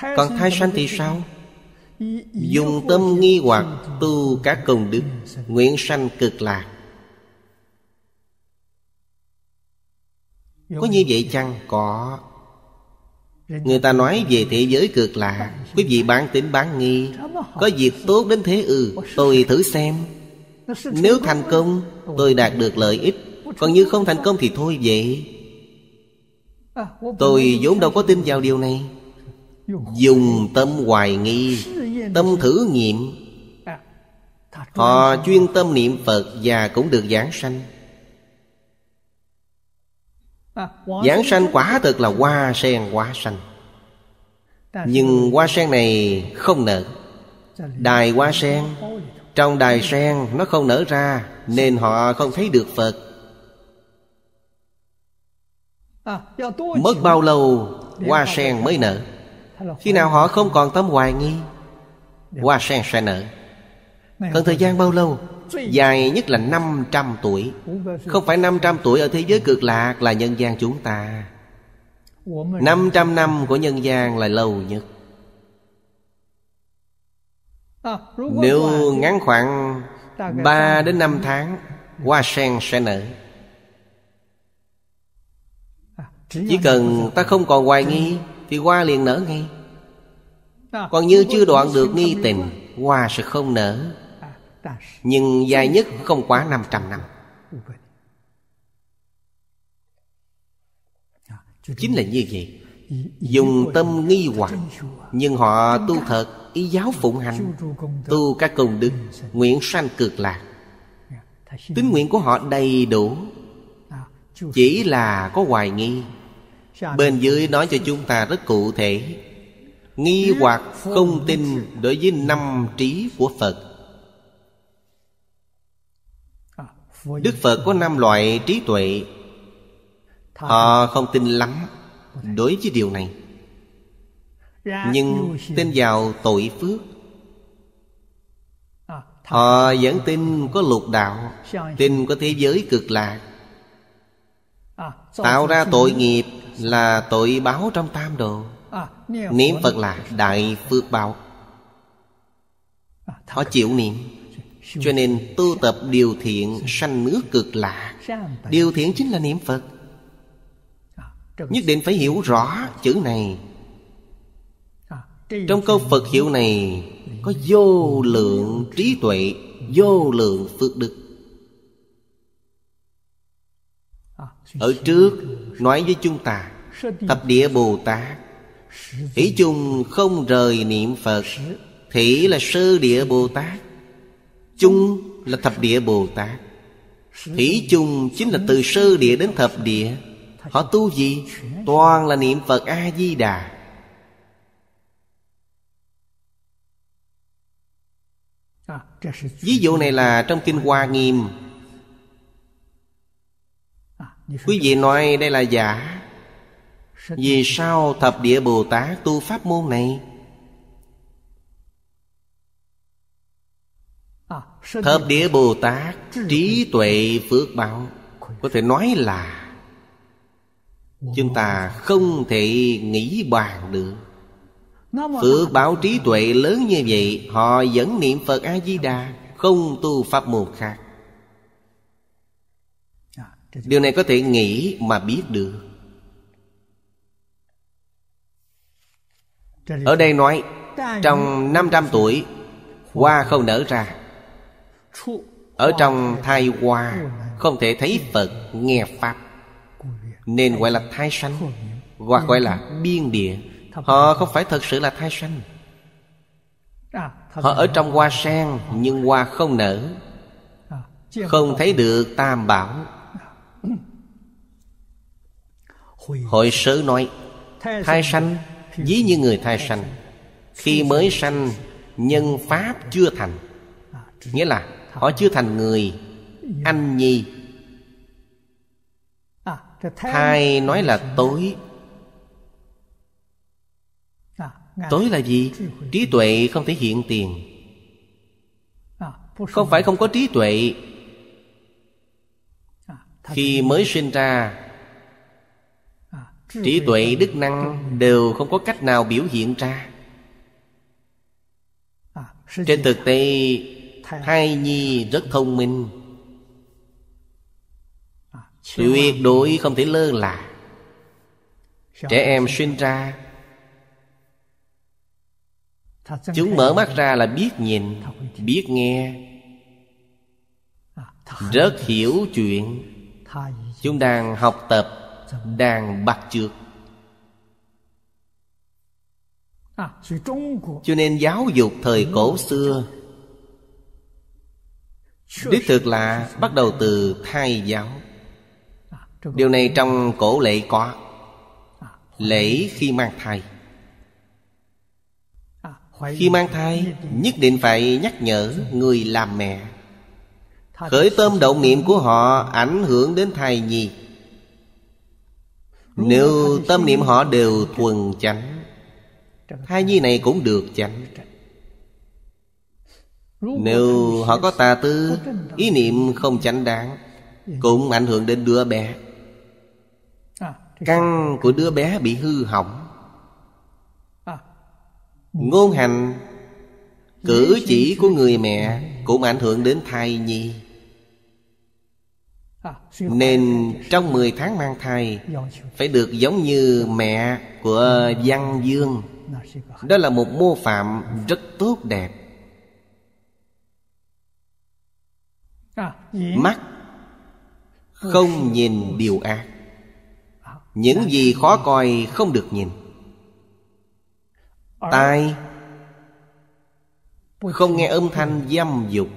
Còn thai sanh thì sao Dùng tâm nghi hoặc tu các công đức Nguyện sanh cực lạc Có như vậy chăng? Có Người ta nói về thế giới cực lạ Quý vị bán tính bán nghi Có việc tốt đến thế ừ Tôi thử xem Nếu thành công tôi đạt được lợi ích Còn như không thành công thì thôi vậy Tôi vốn đâu có tin vào điều này Dùng tâm hoài nghi Tâm thử nghiệm Họ chuyên tâm niệm Phật Và cũng được giảng sanh À, Giảng sanh quả thực là hoa sen quá xanh Nhưng hoa sen này không nở Đài hoa sen Trong đài sen nó không nở ra Nên họ không thấy được Phật à, Mất bao lâu hoa sen mới nở Khi nào họ không còn tấm hoài nghi Hoa sen sẽ nở Cần thời gian bao lâu Dài nhất là 500 tuổi Không phải 500 tuổi ở thế giới cực lạc là nhân gian chúng ta 500 năm của nhân gian là lâu nhất Nếu ngắn khoảng 3 đến 5 tháng Hoa sen sẽ nở Chỉ cần ta không còn hoài nghi Thì hoa liền nở ngay Còn như chưa đoạn được nghi tình Hoa sẽ không nở nhưng dài nhất không quá 500 năm Chính là như vậy Dùng tâm nghi hoặc Nhưng họ tu thật Ý giáo phụng hành Tu các công đức Nguyện sanh cực lạc Tính nguyện của họ đầy đủ Chỉ là có hoài nghi Bên dưới nói cho chúng ta rất cụ thể Nghi hoặc không tin Đối với năm trí của Phật đức phật có năm loại trí tuệ họ không tin lắm đối với điều này nhưng tin vào tội phước họ vẫn tin có lục đạo tin có thế giới cực lạc tạo ra tội nghiệp là tội báo trong tam đồ niệm phật là đại phước báo họ chịu niệm cho nên tu tập điều thiện sanh nước cực lạ điều thiện chính là niệm phật nhất định phải hiểu rõ chữ này trong câu phật hiệu này có vô lượng trí tuệ vô lượng phước đức ở trước nói với chúng ta thập địa bồ tát thủy chung không rời niệm phật thủy là sư địa bồ tát chung là thập địa bồ tát thủy chung chính là từ sơ địa đến thập địa họ tu gì toàn là niệm phật a di đà ví dụ này là trong kinh hoa nghiêm quý vị nói đây là giả vì sao thập địa bồ tát tu pháp môn này Thập địa Bồ Tát Trí tuệ phước báo Có thể nói là Chúng ta không thể nghĩ bàn được Phước báo trí tuệ lớn như vậy Họ vẫn niệm Phật A-di-đà Không tu pháp môn khác à, Điều này có thể nghĩ mà biết được Ở đây nói Trong 500 tuổi Hoa không nở ra ở trong thai hoa Không thể thấy Phật nghe Pháp Nên gọi là thai sanh Hoặc gọi là biên địa Họ không phải thật sự là thai sanh Họ ở trong hoa sen Nhưng hoa không nở Không thấy được tam bảo Hội sớ nói Thai sanh Dí như người thai sanh Khi mới sanh Nhân pháp chưa thành Nghĩa là họ chưa thành người dạ. anh nhi à, thai nói là dạ. tối à, tối là gì trí tuệ không thể hiện tiền à, không phải không có trí tuệ khi mới sinh ra trí tuệ đức năng đều không có cách nào biểu hiện ra trên thực tế thai nhi rất thông minh à, tuyệt đối không thể lơ là trẻ em sinh ra chúng mở mắt ra là biết nhìn biết nghe à, rất hiểu chuyện chúng đang học tập dạ. đang bắt chước à, cho nên giáo dục thời cổ xưa Đích thực là bắt đầu từ thai giáo Điều này trong cổ lễ có Lễ khi mang thai Khi mang thai Nhất định phải nhắc nhở người làm mẹ Khởi tâm động niệm của họ ảnh hưởng đến thai nhi Nếu tâm niệm họ đều thuần chánh Thai nhi này cũng được chánh nếu họ có tà tư Ý niệm không chánh đáng Cũng ảnh hưởng đến đứa bé Căn của đứa bé bị hư hỏng Ngôn hành Cử chỉ của người mẹ Cũng ảnh hưởng đến thai nhi Nên trong 10 tháng mang thai Phải được giống như mẹ của Văn Dương Đó là một mô phạm rất tốt đẹp À, mắt không nhìn điều ác à, những à, gì khó coi không được nhìn ờ. tai không nghe âm thanh dâm dục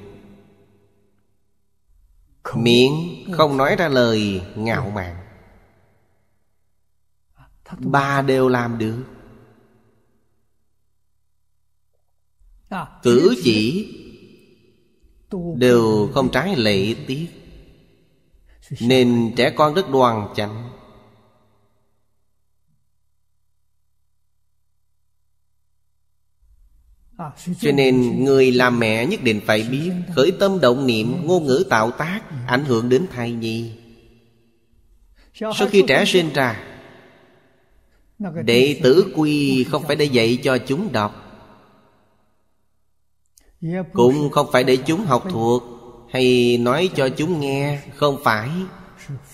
miệng không nói ra lời ngạo mạn ba đều làm được cử chỉ đều không trái lệ tiết nên trẻ con rất đoan chánh à, cho nên người làm mẹ nhất định phải biết khởi tâm động niệm ngôn ngữ tạo tác ảnh hưởng đến thai nhi sau khi trẻ sinh ra đệ tử quy không phải để dạy cho chúng đọc cũng không phải để chúng học thuộc hay nói cho chúng nghe không phải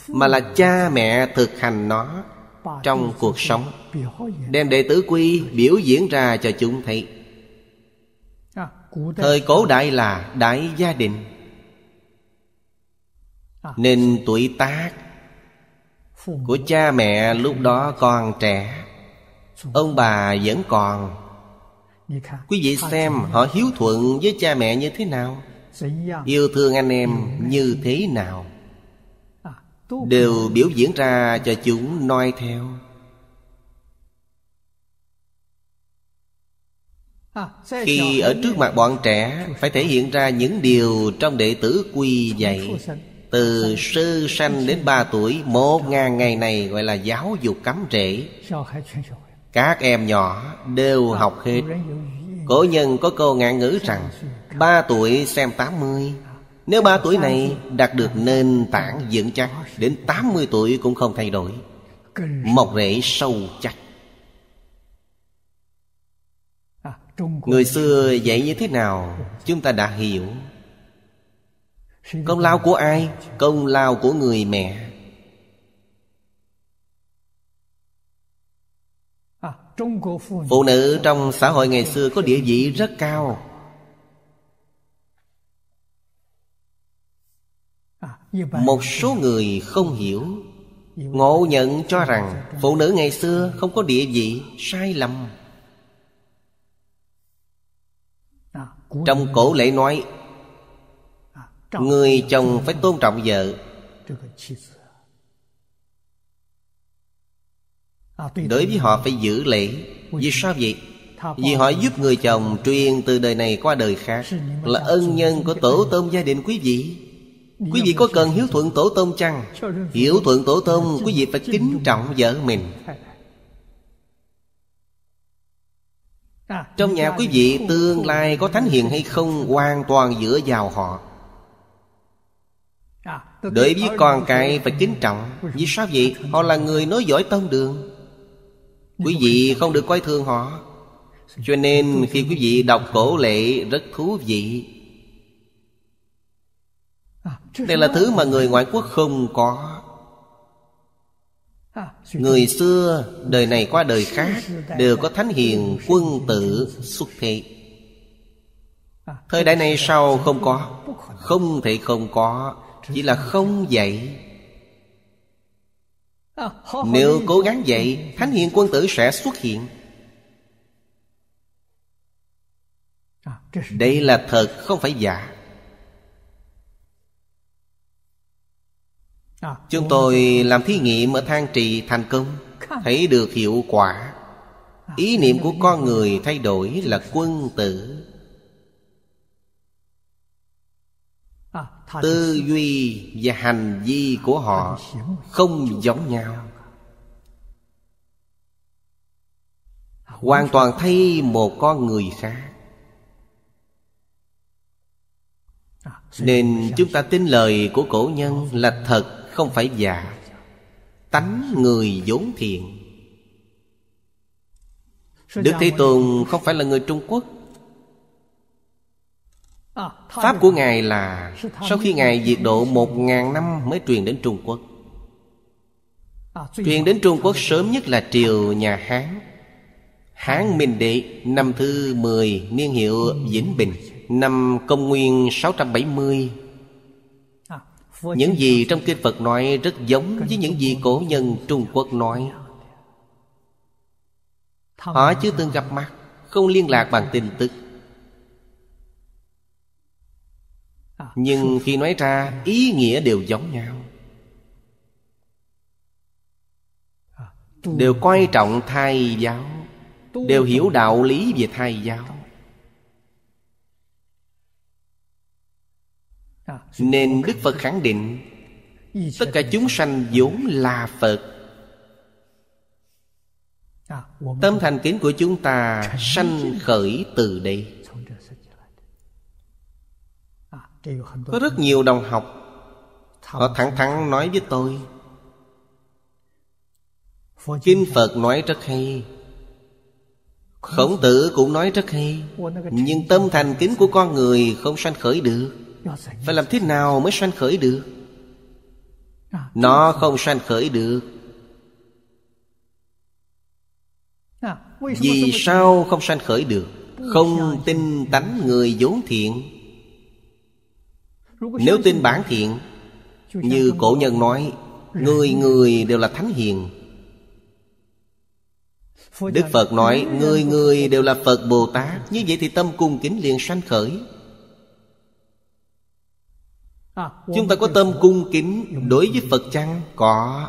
mà là cha mẹ thực hành nó trong cuộc sống đem đệ tử quy biểu diễn ra cho chúng thấy thời cổ đại là đại gia đình nên tuổi tác của cha mẹ lúc đó còn trẻ ông bà vẫn còn Quý vị xem họ hiếu thuận với cha mẹ như thế nào Yêu thương anh em như thế nào à, Đều biểu diễn ra cho chúng noi theo à, Khi ở trước mặt bọn trẻ Phải thể hiện ra những điều trong đệ tử quy dạy Từ sơ sanh đến ba tuổi Một ngàn ngày này gọi là giáo dục cắm rễ các em nhỏ đều học hết Cổ nhân có câu ngạn ngữ rằng Ba tuổi xem tám mươi Nếu ba tuổi này đạt được nền tảng vững chắc Đến tám mươi tuổi cũng không thay đổi Mọc rễ sâu chắc Người xưa dạy như thế nào Chúng ta đã hiểu Công lao của ai? Công lao của người mẹ phụ nữ trong xã hội ngày xưa có địa vị rất cao một số người không hiểu ngộ nhận cho rằng phụ nữ ngày xưa không có địa vị sai lầm trong cổ lễ nói người chồng phải tôn trọng vợ À, Đối với họ phải giữ lễ Vì sao vậy? Vì họ giúp người chồng truyền từ đời này qua đời khác Là ân nhân của tổ tông gia đình quý vị Quý vị có cần hiếu thuận tổ tông chăng? Hiếu thuận tổ tông quý vị phải kính trọng vợ mình à, Trong nhà quý vị tương lai có thánh hiền hay không Hoàn toàn dựa vào họ à, Đối với con cái phải kính trọng Vì sao vậy? Họ là người nối dõi tông đường Quý vị không được coi thường họ Cho nên khi quý vị đọc cổ lệ rất thú vị Đây là thứ mà người ngoại quốc không có Người xưa đời này qua đời khác Đều có thánh hiền quân tử xuất thị Thời đại này sau không có Không thể không có Chỉ là không dạy À, Nếu cố gắng vậy Thánh hiền quân tử sẽ xuất hiện à, Đây là thật không phải giả à, Chúng tôi làm thí nghiệm ở thang trì thành công Thấy được hiệu quả Ý niệm của con người thay đổi là quân tử tư duy và hành vi của họ không giống nhau hoàn toàn thay một con người khác à, nên chúng ta tin lời của cổ nhân là thật không phải giả tánh người vốn thiện đức thế tôn không phải là người trung quốc Pháp của Ngài là Sau khi Ngài diệt độ một ngàn năm mới truyền đến Trung Quốc à, Truyền đến Trung Quốc sớm nhất là triều nhà Hán Hán Minh Đệ năm thứ 10 niên hiệu Vĩnh Bình Năm công nguyên 670 à, Những gì trong Kinh Phật nói rất giống với những gì cổ nhân Trung Quốc nói Họ chưa từng gặp mặt Không liên lạc bằng tin tức À. nhưng khi nói ra ý nghĩa đều giống nhau à. đều coi trọng thai giáo đều hiểu đạo lý về thai giáo à. nên đức phật khẳng định tất cả chúng sanh vốn là phật tâm thành kính của chúng ta sanh khởi từ đây có rất nhiều đồng học Họ thẳng thắn nói với tôi Kinh Phật nói rất hay Khổng tử cũng nói rất hay Nhưng tâm thành kính của con người không sanh khởi được Phải làm thế nào mới sanh khởi được à, Nó không sanh khởi được à, Vì sao không sanh khởi được Không tin tánh người vốn thiện nếu tin bản thiện Như cổ nhân nói Người người đều là thánh hiền Đức Phật nói Người người đều là Phật Bồ Tát Như vậy thì tâm cung kính liền sanh khởi à, Chúng ta có tâm cung kính đối với Phật chăng? Có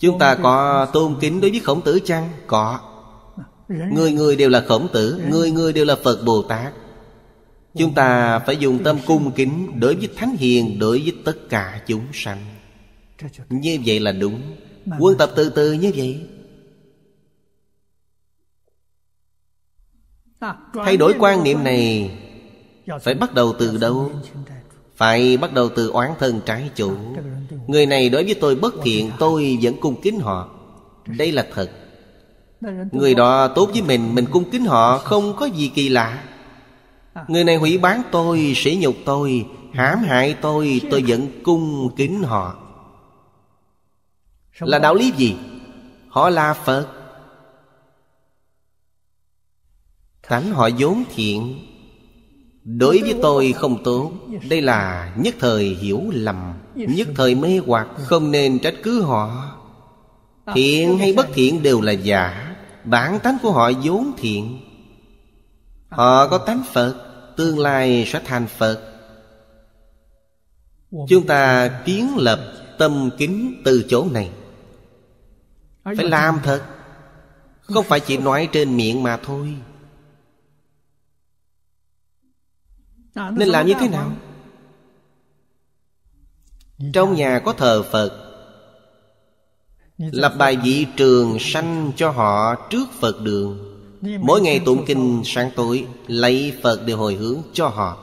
Chúng ta có tôn kính đối với khổng tử chăng? Có à, Người người đều là khổng tử Người người đều là Phật Bồ Tát Chúng ta phải dùng tâm cung kính Đối với Thánh Hiền Đối với tất cả chúng sanh Như vậy là đúng Quân tập từ từ như vậy Thay đổi quan niệm này Phải bắt đầu từ đâu Phải bắt đầu từ oán thân trái chủ Người này đối với tôi bất thiện Tôi vẫn cung kính họ Đây là thật Người đó tốt với mình Mình cung kính họ Không có gì kỳ lạ À. Người này hủy bán tôi, sỉ nhục tôi hãm hại tôi tôi vẫn cung kính họ là đạo lý gì họ là phật thánh họ vốn thiện đối với tôi không tốt đây là nhất thời hiểu lầm nhất thời mê hoặc không nên trách cứ họ à, thiện hay bất thiện đều là giả bản tánh của họ vốn thiện à. họ có tánh phật tương lai sẽ thành phật chúng ta kiến lập tâm kính từ chỗ này phải làm thật không phải chỉ nói trên miệng mà thôi à, nên làm như thế nào trong nhà có thờ phật lập bài vị trường sanh cho họ trước phật đường Mỗi ngày tụng kinh sáng tối Lấy Phật để hồi hướng cho họ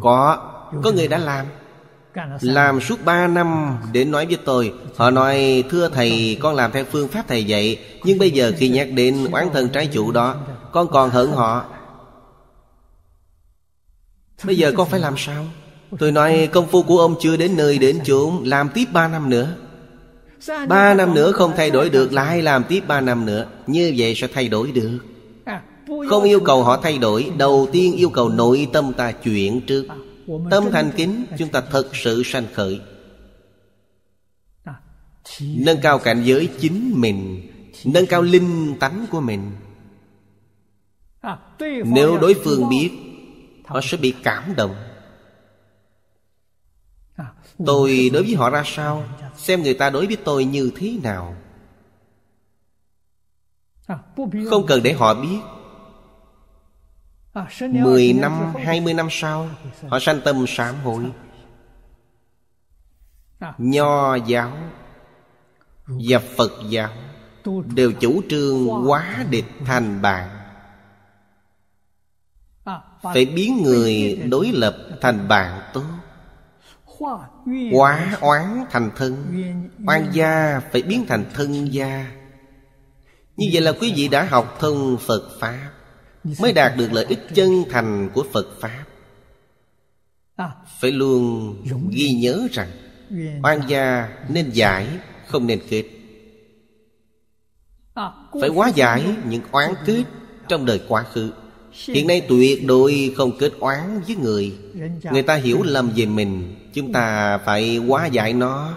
Có Có người đã làm Làm suốt 3 năm Đến nói với tôi Họ nói thưa thầy con làm theo phương pháp thầy dạy Nhưng bây giờ khi nhắc đến quán thân trái chủ đó Con còn hận họ Bây giờ con phải làm sao Tôi nói công phu của ông chưa đến nơi đến chỗ Làm tiếp 3 năm nữa Ba năm nữa không thay đổi được Lại làm tiếp ba năm nữa Như vậy sẽ thay đổi được Không yêu cầu họ thay đổi Đầu tiên yêu cầu nội tâm ta chuyển trước à, Tâm thành kính Chúng ta thật sự sanh khởi à, Nâng cao cảnh giới chính mình Nâng cao linh tánh của mình à, Nếu đối phương biết Họ sẽ bị cảm động Tôi đối với họ ra sao xem người ta đối với tôi như thế nào à, không cần để họ biết à, mười năm, hai mươi năm sau dạ, dạ, dạ. Họ sanh tâm sám hối à. Nho giáo Và Phật giáo Đều chủ trương quá địch thành bạn Phải biến người đối lập thành bạn tốt Quá oán thành thân Oan gia phải biến thành thân gia Như vậy là quý vị đã học thông Phật Pháp Mới đạt được lợi ích chân thành của Phật Pháp Phải luôn ghi nhớ rằng Oan gia nên giải không nên kết Phải hóa giải những oán kết trong đời quá khứ Hiện nay tuyệt đối không kết oán với người Người ta hiểu lầm về mình chúng ta phải hóa giải nó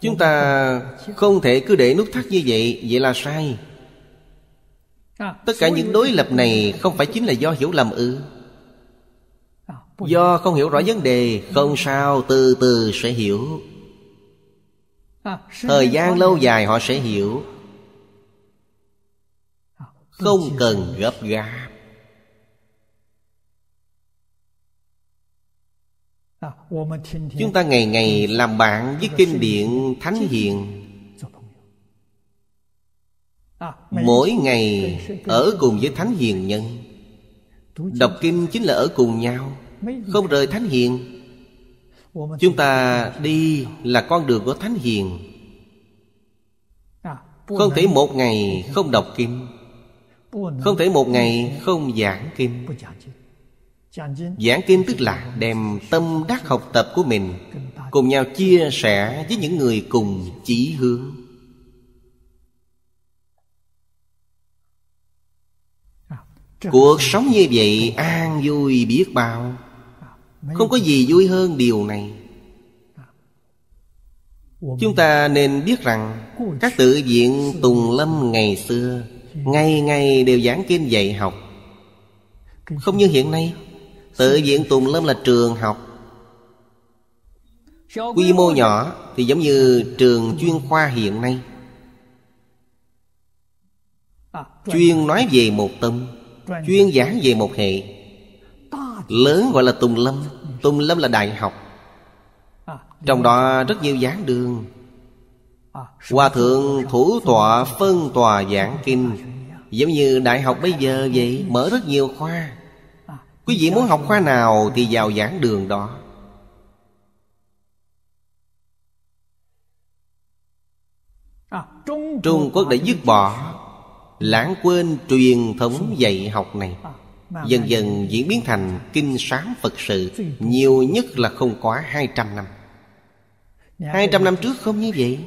chúng ta không thể cứ để nút thắt như vậy vậy là sai tất cả những đối lập này không phải chính là do hiểu lầm ư do không hiểu rõ vấn đề không sao từ từ sẽ hiểu thời gian lâu dài họ sẽ hiểu không cần gấp gáp chúng ta ngày ngày làm bạn với kinh điển thánh hiền mỗi ngày ở cùng với thánh hiền nhân đọc kinh chính là ở cùng nhau không rời thánh hiền chúng ta đi là con đường của thánh hiền không thể một ngày không đọc kinh không thể một ngày không giảng kinh giảng kinh tức là đem tâm đắc học tập của mình cùng nhau chia sẻ với những người cùng chỉ hướng cuộc sống như vậy an vui biết bao không có gì vui hơn điều này chúng ta nên biết rằng các tự viện tùng lâm ngày xưa ngày ngày đều giảng kinh dạy học không như hiện nay Tự viện Tùng Lâm là trường học Quy mô nhỏ thì giống như trường chuyên khoa hiện nay Chuyên nói về một tâm Chuyên giảng về một hệ Lớn gọi là Tùng Lâm Tùng Lâm là đại học Trong đó rất nhiều giảng đường Hòa thượng thủ tọa phân tòa giảng kinh Giống như đại học bây giờ vậy Mở rất nhiều khoa Quý vị muốn học khoa nào thì vào giảng đường đó à, Trung Quốc đã dứt bỏ Lãng quên truyền thống dạy học này à, Dần dần diễn biến thành kinh sám Phật sự Nhiều nhất là không quá 200 năm 200 năm trước không như vậy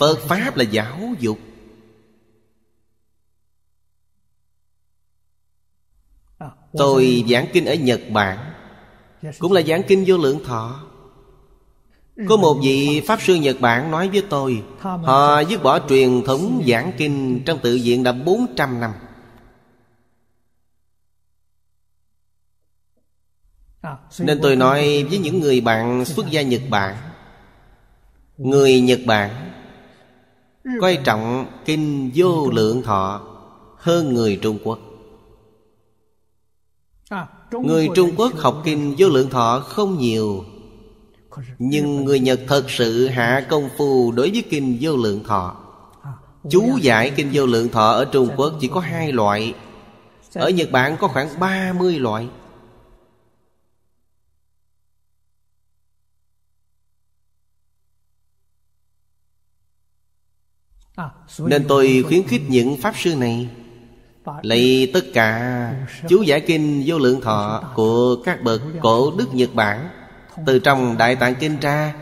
Phật Pháp là giáo dục à, Tôi giảng kinh ở Nhật Bản dạ, Cũng là giảng kinh vô lượng thọ ừ, Có một vị Pháp sư Nhật Bản nói với tôi Họ dứt bỏ truyền thống giảng kinh trong tự viện đã 400 năm à, Nên tôi nói với những người bạn xuất gia Nhật Bản người nhật bản ừ. coi trọng kinh vô lượng thọ hơn người trung quốc à, người trung quốc học kinh vô lượng thọ không nhiều nhưng người nhật thật sự hạ công phu đối với kinh vô lượng thọ à, chú giải kinh vô lượng thọ ở trung quốc chỉ có hai loại ở nhật bản có khoảng ba mươi loại Nên tôi khuyến khích những Pháp sư này Lấy tất cả chú giải kinh vô lượng thọ Của các bậc cổ đức Nhật Bản Từ trong Đại Tạng Kinh ra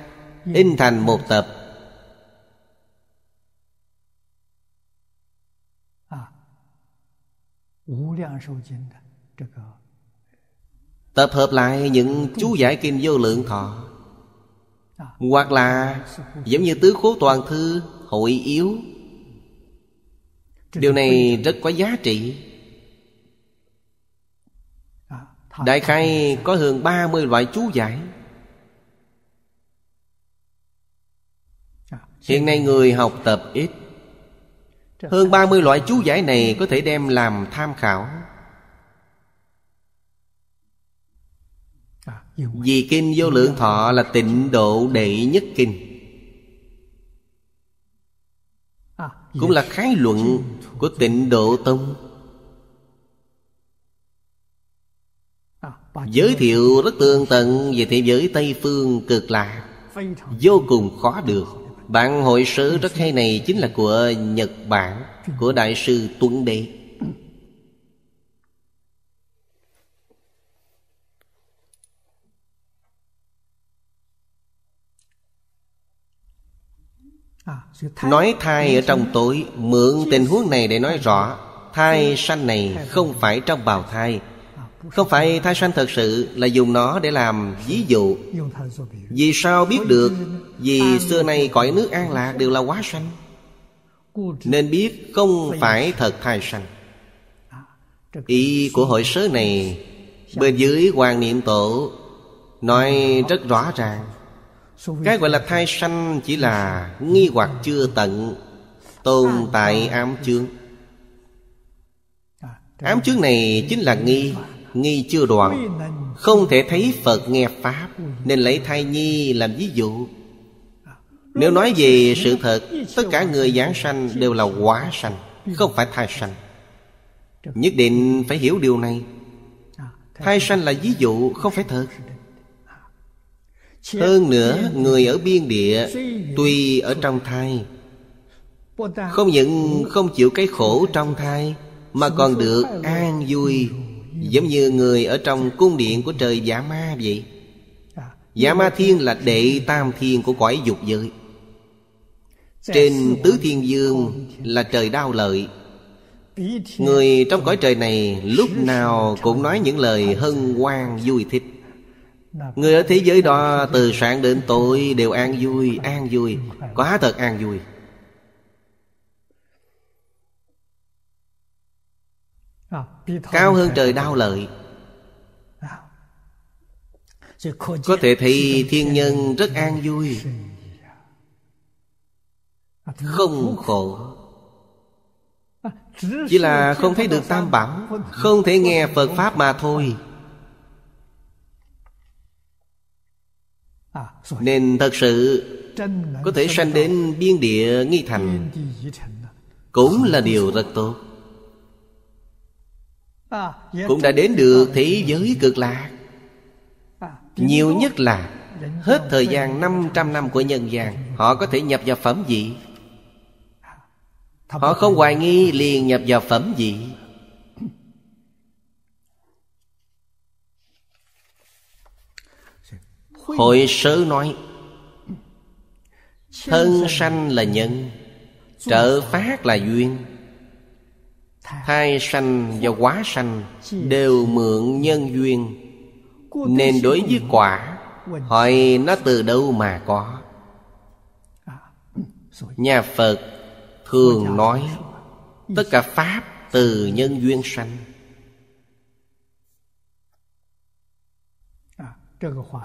In thành một tập Tập hợp lại những chú giải kinh vô lượng thọ Hoặc là giống như tứ khố toàn thư Hội yếu điều này rất có giá trị đại khai có hơn 30 loại chú giải hiện nay người học tập ít hơn 30 loại chú giải này có thể đem làm tham khảo Vì kinh vô lượng thọ là tịnh độ đệ nhất kinh Cũng là khái luận của tịnh độ tông giới thiệu rất tương tận về thế giới tây phương cực lạ vô cùng khó được bản hội sớ rất hay này chính là của nhật bản của đại sư tuấn đệ Nói thai ở trong tối Mượn tình huống này để nói rõ Thai sanh này không phải trong bào thai Không phải thai sanh thật sự Là dùng nó để làm ví dụ Vì sao biết được Vì xưa nay cõi nước an lạc đều là quá sanh Nên biết không phải thật thai sanh Ý của hội sớ này Bên dưới quan Niệm Tổ Nói rất rõ ràng cái gọi là thai sanh chỉ là nghi hoặc chưa tận tồn à, tại à. ám chướng à, ám chướng này chính là nghi nghi chưa đoạn không thể thấy phật nghe pháp nên lấy thai nhi làm ví dụ nếu nói về sự thật tất cả người giảng sanh đều là quá sanh không phải thai sanh nhất định phải hiểu điều này thai sanh là ví dụ không phải thật hơn nữa người ở biên địa tuy ở trong thai không những không chịu cái khổ trong thai mà còn được an vui giống như người ở trong cung điện của trời giả ma vậy à, giả ma thiên là đệ tam thiên của cõi dục giới trên tứ thiên dương là trời đau lợi người trong cõi trời này lúc nào cũng nói những lời hân hoan vui thích Người ở thế giới đó từ sáng đến tối đều an vui, an vui Quá thật an vui à, Cao hơn trời đau lợi à. Có thể thấy thiên nhân rất an vui Không khổ Chỉ là không thấy được tam bảo Không thể nghe Phật Pháp mà thôi À, Nên thật sự Có thể sanh đến biên địa nghi thành Cũng là điều rất tốt à, Cũng đã đến được thế giới cực lạc à, Nhiều nhất là Hết thời gian 500 năm của nhân gian Họ có thể nhập vào phẩm gì Họ không hoài nghi liền nhập vào phẩm gì Hội sớ nói Thân sanh là nhân Trợ phát là duyên Thai sanh và quá sanh Đều mượn nhân duyên Nên đối với quả Hỏi nó từ đâu mà có Nhà Phật thường nói Tất cả Pháp từ nhân duyên sanh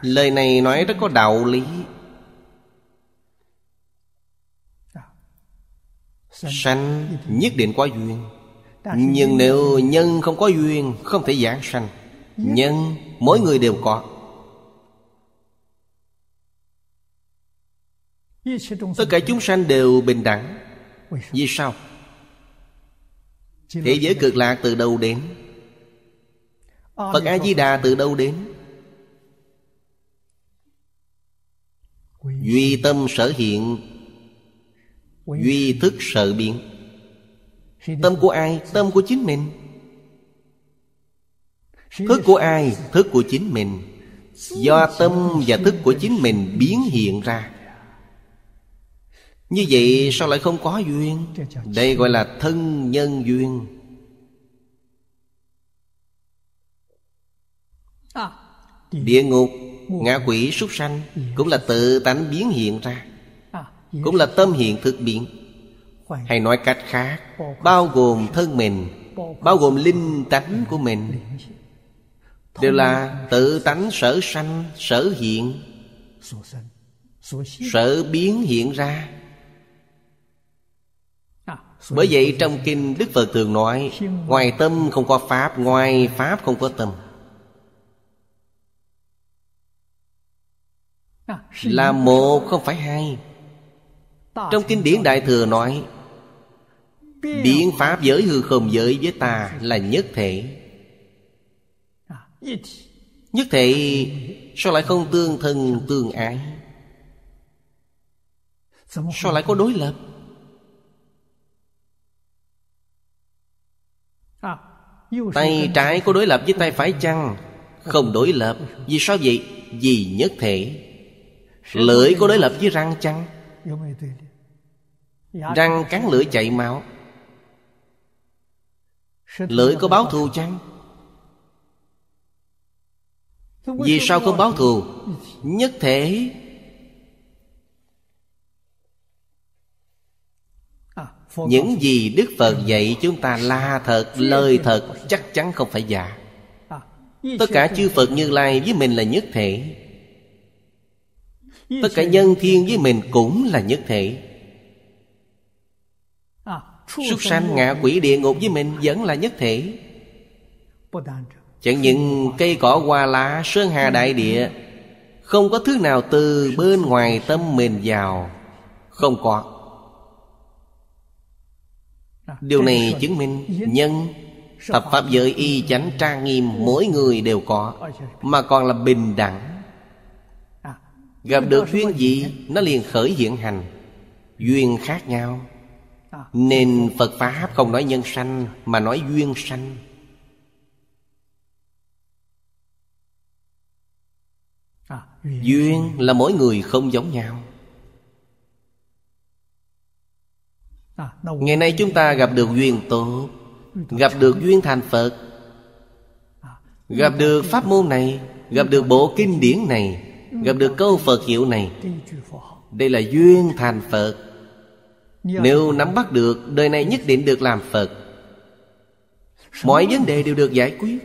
lời này nói rất có đạo lý dạ. sanh nhất định có duyên dạ, nhưng nếu nhân không có duyên Không thể giảng sanh Nhân mỗi người đều có Tất cả chúng sanh đều bình đẳng Vì sao? Thế giới cực lạc từ đâu đến? Phật A-di-đà từ đâu đến? duy tâm sở hiện duy thức sở biến tâm của ai tâm của chính mình thức của ai thức của chính mình do tâm và thức của chính mình biến hiện ra như vậy sao lại không có duyên đây gọi là thân nhân duyên à. địa ngục ngã quỷ súc sanh cũng là tự tánh biến hiện ra cũng là tâm hiện thực biến hay nói cách khác bao gồm thân mình bao gồm linh tánh của mình đều là tự tánh sở sanh sở hiện sở biến hiện ra bởi vậy trong kinh Đức Phật thường nói Ngoài tâm không có Pháp Ngoài Pháp không có tâm Là một không phải hai Trong kinh điển Đại Thừa nói biện Pháp giới hư không giới với ta là nhất thể Nhất thể sao lại không tương thân tương ái Sao lại có đối lập Tay trái có đối lập với tay phải chăng Không đối lập Vì sao vậy Vì nhất thể Lưỡi có đối lập với răng chăng dạ, Răng dạ, cắn dạ. lưỡi chạy máu Lưỡi có báo thù chăng Vì sao không báo thù Nhất thể à, Những gì Đức Phật dạy chúng ta là thật Lời thật chắc chắn không phải giả à, Tất cả chư Phật Như Lai với mình là nhất thể tất cả nhân thiên với mình cũng là nhất thể à, súc sanh ngạ quỷ địa ngục với mình vẫn là nhất thể chẳng những cây cỏ hoa lá sơn hà đại địa không có thứ nào từ bên ngoài tâm mình vào không có à, điều này chứng minh nhân thập pháp giới y chánh trang nghiêm mỗi người đều có mà còn là bình đẳng Gặp được duyên gì Nó liền khởi hiện hành Duyên khác nhau à. Nên Phật Pháp không nói nhân sanh Mà nói duyên sanh à, Duyên là mỗi người không giống nhau à, Ngày nay chúng ta gặp được duyên tốt Gặp được duyên thành Phật Gặp được pháp môn này Gặp được bộ kinh điển này Gặp được câu Phật hiệu này Đây là duyên thành Phật Nếu nắm bắt được Đời này nhất định được làm Phật Mọi vấn đề đều được giải quyết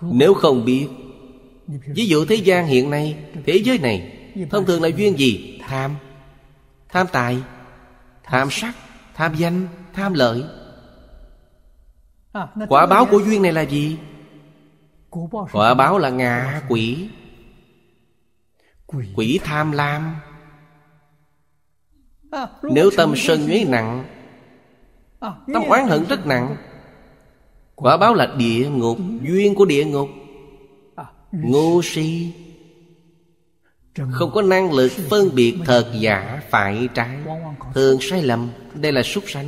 Nếu không biết Ví dụ thế gian hiện nay Thế giới này Thông thường là duyên gì? Tham Tham tài Tham sắc Tham danh Tham lợi Quả báo của duyên này là gì? Quả báo là ngạ quỷ Quỷ tham lam à, Nếu tâm sân nhuế nặng à, Tâm oán hận rất nặng Quả báo là địa ngục ừ. Duyên của địa ngục à, Ngô si Không có năng lực phân biệt thật giả phải trái Thường sai lầm Đây là súc sanh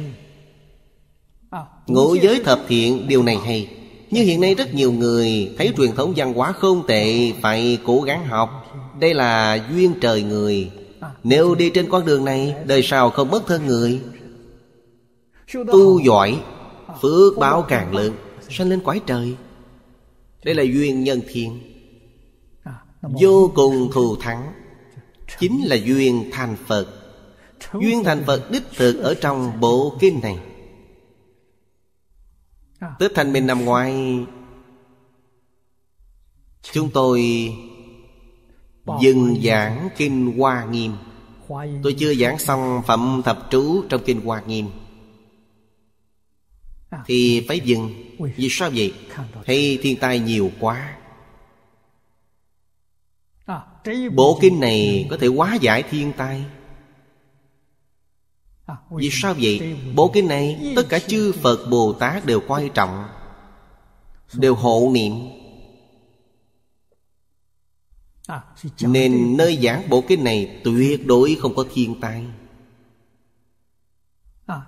Ngũ giới thập thiện điều này hay như hiện nay rất nhiều người thấy truyền thống văn hóa không tệ phải cố gắng học đây là duyên trời người nếu đi trên con đường này đời sau không mất thân người tu giỏi phước báo càng lớn sanh lên quái trời đây là duyên nhân thiên vô cùng thù thắng chính là duyên thành phật duyên thành phật đích thực ở trong bộ kinh này À. Tết Thanh Minh năm ngoái Chúng tôi dừng giảng Kinh Hoa Nghiêm Tôi chưa giảng xong Phẩm Thập Trú trong Kinh Hoa Nghiêm à. Thì phải dừng Vì sao vậy? Hay thiên tai nhiều quá à, Bộ kinh này có thể hóa giải thiên tai vì sao vậy? Bộ kinh này Tất cả chư Phật Bồ Tát đều quan trọng Đều hộ niệm Nên nơi giảng bộ kinh này Tuyệt đối không có thiên tai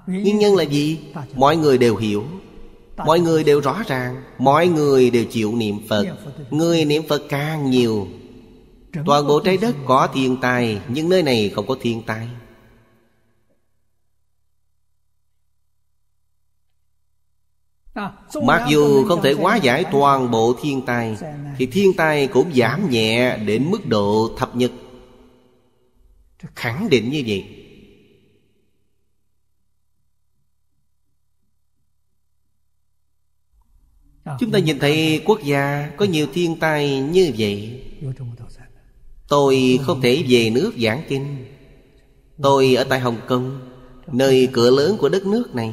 Nguyên nhân là gì? Mọi người đều hiểu Mọi người đều rõ ràng Mọi người đều chịu niệm Phật Người niệm Phật càng nhiều Toàn bộ trái đất có thiên tai Nhưng nơi này không có thiên tai Mặc dù không thể quá giải toàn bộ thiên tai Thì thiên tai cũng giảm nhẹ đến mức độ thập nhật Khẳng định như vậy Chúng ta nhìn thấy quốc gia có nhiều thiên tai như vậy Tôi không thể về nước giảng kinh Tôi ở tại Hồng Kông Nơi cửa lớn của đất nước này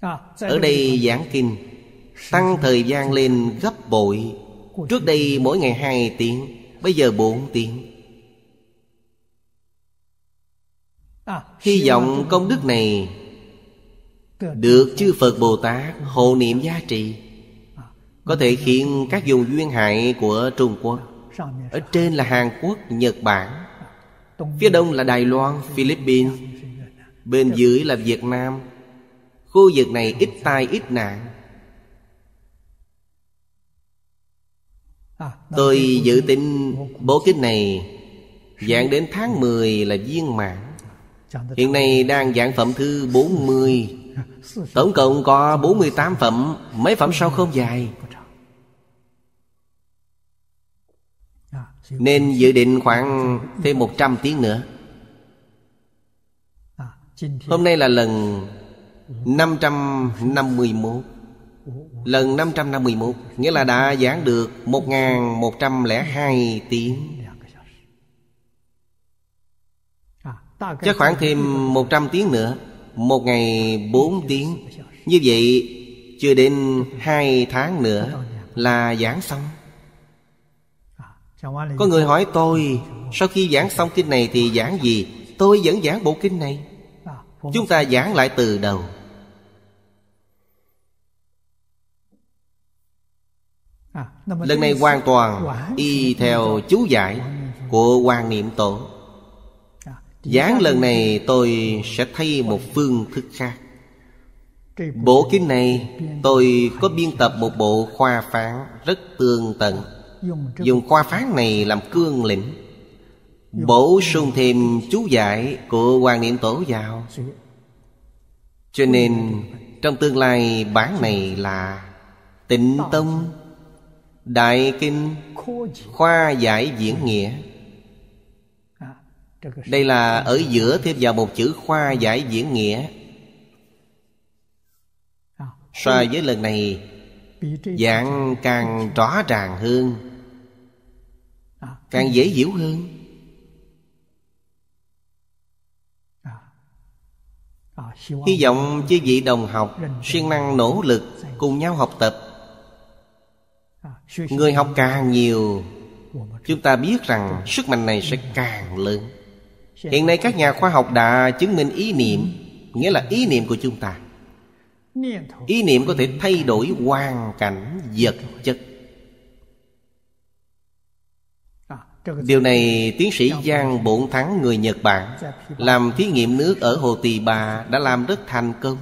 À, ở đây giảng kinh Tăng thời gian lên gấp bội Trước đây mỗi ngày 2 tiếng Bây giờ 4 tiếng à, Hy vọng công đức này Được chư Phật Bồ Tát hộ niệm giá trị à, Có thể khiến các vùng duyên hại của Trung Quốc Ở trên là Hàn Quốc, Nhật Bản Phía đông là Đài Loan, Philippines Bên dưới là Việt Nam Khu vực này ít tai ít nạn à, Tôi dự tính bố kinh này Giảng đến tháng 10 là viên mãn Hiện nay đang giảng phẩm thứ 40 [laughs] Tổng cộng có 48 phẩm Mấy phẩm sau không dài à, Nên dự định khoảng thêm 100 tiếng nữa à, Hôm nay là lần 551 Lần 551 Nghĩa là đã giảng được 1.102 tiếng Chắc khoảng thêm 100 tiếng nữa Một ngày 4 tiếng Như vậy chưa đến 2 tháng nữa Là giảng xong Có người hỏi tôi Sau khi giảng xong kinh này thì giảng gì Tôi vẫn giảng bộ kinh này Chúng ta giảng lại từ đầu À, lần này hoàn toàn y theo chú giải của quan niệm tổ dáng à, lần này tôi sẽ thay một phương thức khác Bộ kinh này tôi có biên tập một bộ khoa phán rất tương tận Dùng khoa phán này làm cương lĩnh Bổ sung thêm chú giải của quan niệm tổ vào Cho nên trong tương lai bản này là Tịnh Tông Đại Kinh Khoa Giải Diễn Nghĩa Đây là ở giữa thêm vào một chữ Khoa Giải Diễn Nghĩa So với lần này Dạng càng rõ ràng hơn Càng dễ hiểu hơn Hy vọng chư vị đồng học siêng năng nỗ lực cùng nhau học tập Người học càng nhiều Chúng ta biết rằng sức mạnh này sẽ càng lớn Hiện nay các nhà khoa học đã chứng minh ý niệm Nghĩa là ý niệm của chúng ta Ý niệm có thể thay đổi hoàn cảnh vật chất Điều này tiến sĩ Giang Bổn Thắng người Nhật Bản Làm thí nghiệm nước ở Hồ Tỳ Bà đã làm rất thành công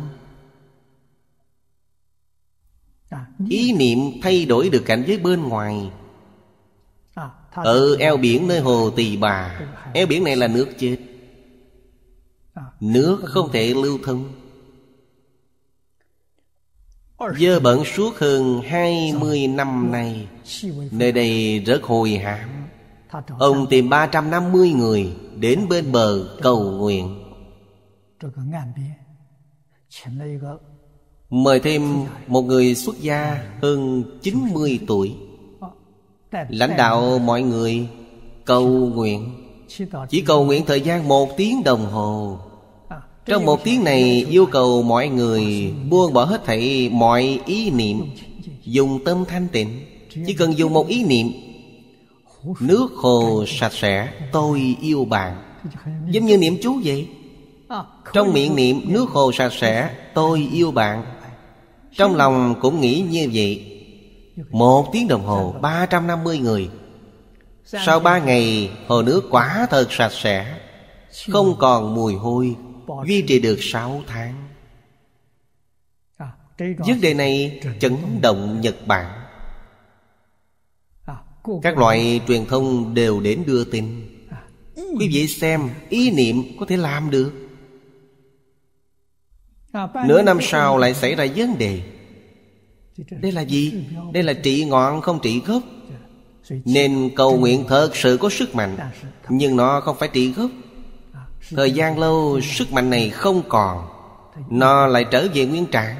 À, Ý niệm thay đổi được cảnh giới bên ngoài à, Ở eo biển nơi hồ Tỳ Bà Eo biển này là nước chết à. Nước không thể lưu thông Dơ bẩn suốt hơn hai mươi năm nay Nơi đây rất hồi hãm Ông tìm ba trăm năm mươi người Đến bên bờ cầu nguyện Mời thêm một người xuất gia hơn 90 tuổi Lãnh đạo mọi người cầu nguyện Chỉ cầu nguyện thời gian một tiếng đồng hồ Trong một tiếng này yêu cầu mọi người buông bỏ hết thảy mọi ý niệm Dùng tâm thanh tịnh Chỉ cần dùng một ý niệm Nước hồ sạch sẽ Tôi yêu bạn Giống như niệm chú vậy Trong miệng niệm nước hồ sạch sẽ Tôi yêu bạn trong lòng cũng nghĩ như vậy Một tiếng đồng hồ 350 người Sau ba ngày hồ nước quá thật sạch sẽ Không còn mùi hôi Duy trì được 6 tháng Vấn đề này chấn động Nhật Bản Các loại truyền thông đều đến đưa tin Quý vị xem ý niệm có thể làm được nửa năm sau lại xảy ra vấn đề đây là gì đây là trị ngọn không trị gốc nên cầu nguyện thật sự có sức mạnh nhưng nó không phải trị gốc thời gian lâu sức mạnh này không còn nó lại trở về nguyên trạng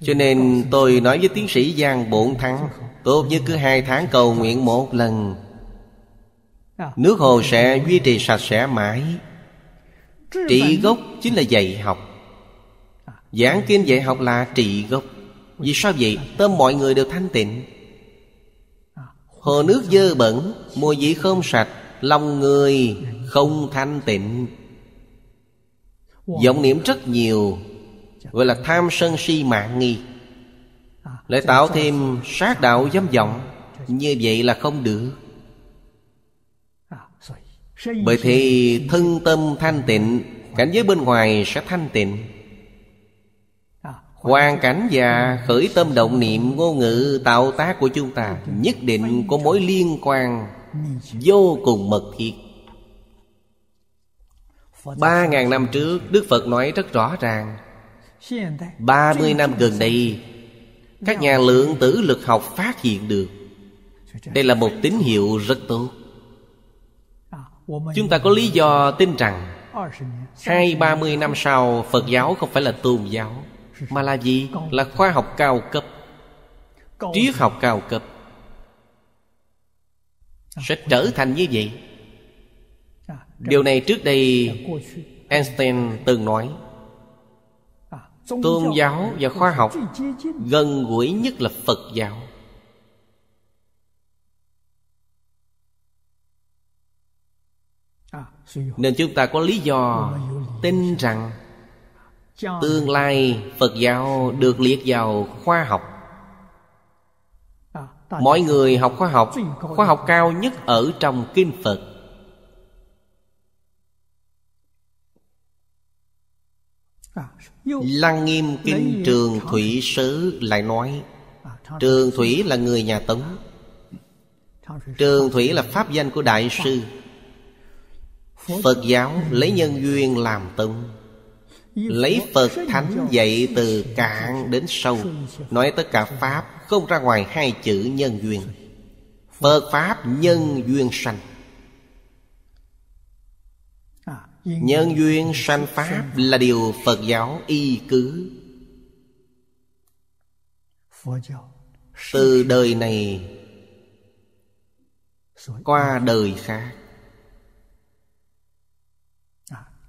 cho nên tôi nói với tiến sĩ giang bổn thắng tốt nhất cứ hai tháng cầu nguyện một lần nước hồ sẽ duy trì sạch sẽ mãi trị gốc chính là dạy học Giảng kinh dạy học là trị gốc Vì sao vậy? Tâm mọi người đều thanh tịnh Hồ nước dơ bẩn Mùi vị không sạch Lòng người không thanh tịnh vọng niệm rất nhiều gọi là tham sân si mạng nghi lại tạo thêm sát đạo dâm vọng như vậy là không được bởi thì thân tâm thanh tịnh cảnh giới bên ngoài sẽ thanh tịnh Hoàn cảnh và khởi tâm động niệm ngôn ngữ tạo tác của chúng ta Nhất định có mối liên quan vô cùng mật thiết Ba ngàn năm trước Đức Phật nói rất rõ ràng Ba mươi năm gần đây Các nhà lượng tử lực học phát hiện được Đây là một tín hiệu rất tốt Chúng ta có lý do tin rằng Hai ba mươi năm sau Phật giáo không phải là tôn giáo mà là gì là khoa học cao cấp triết học cao cấp sẽ trở thành như vậy điều này trước đây einstein từng nói tôn giáo và khoa học gần gũi nhất là phật giáo nên chúng ta có lý do tin rằng tương lai phật giáo được liệt vào khoa học ờ, mọi người học khoa học khoa học cao nhất ở trong kinh phật à, lăng nghiêm kinh à, trường thủy sứ lại nói trường thủy là người nhà tống trường thủy là pháp danh của đại sư phật giáo lấy nhân duyên làm tông Lấy Phật Thánh dạy từ cạn đến sâu Nói tất cả Pháp không ra ngoài hai chữ nhân duyên Phật Pháp nhân duyên sanh Nhân duyên sanh Pháp là điều Phật giáo y cứ Từ đời này qua đời khác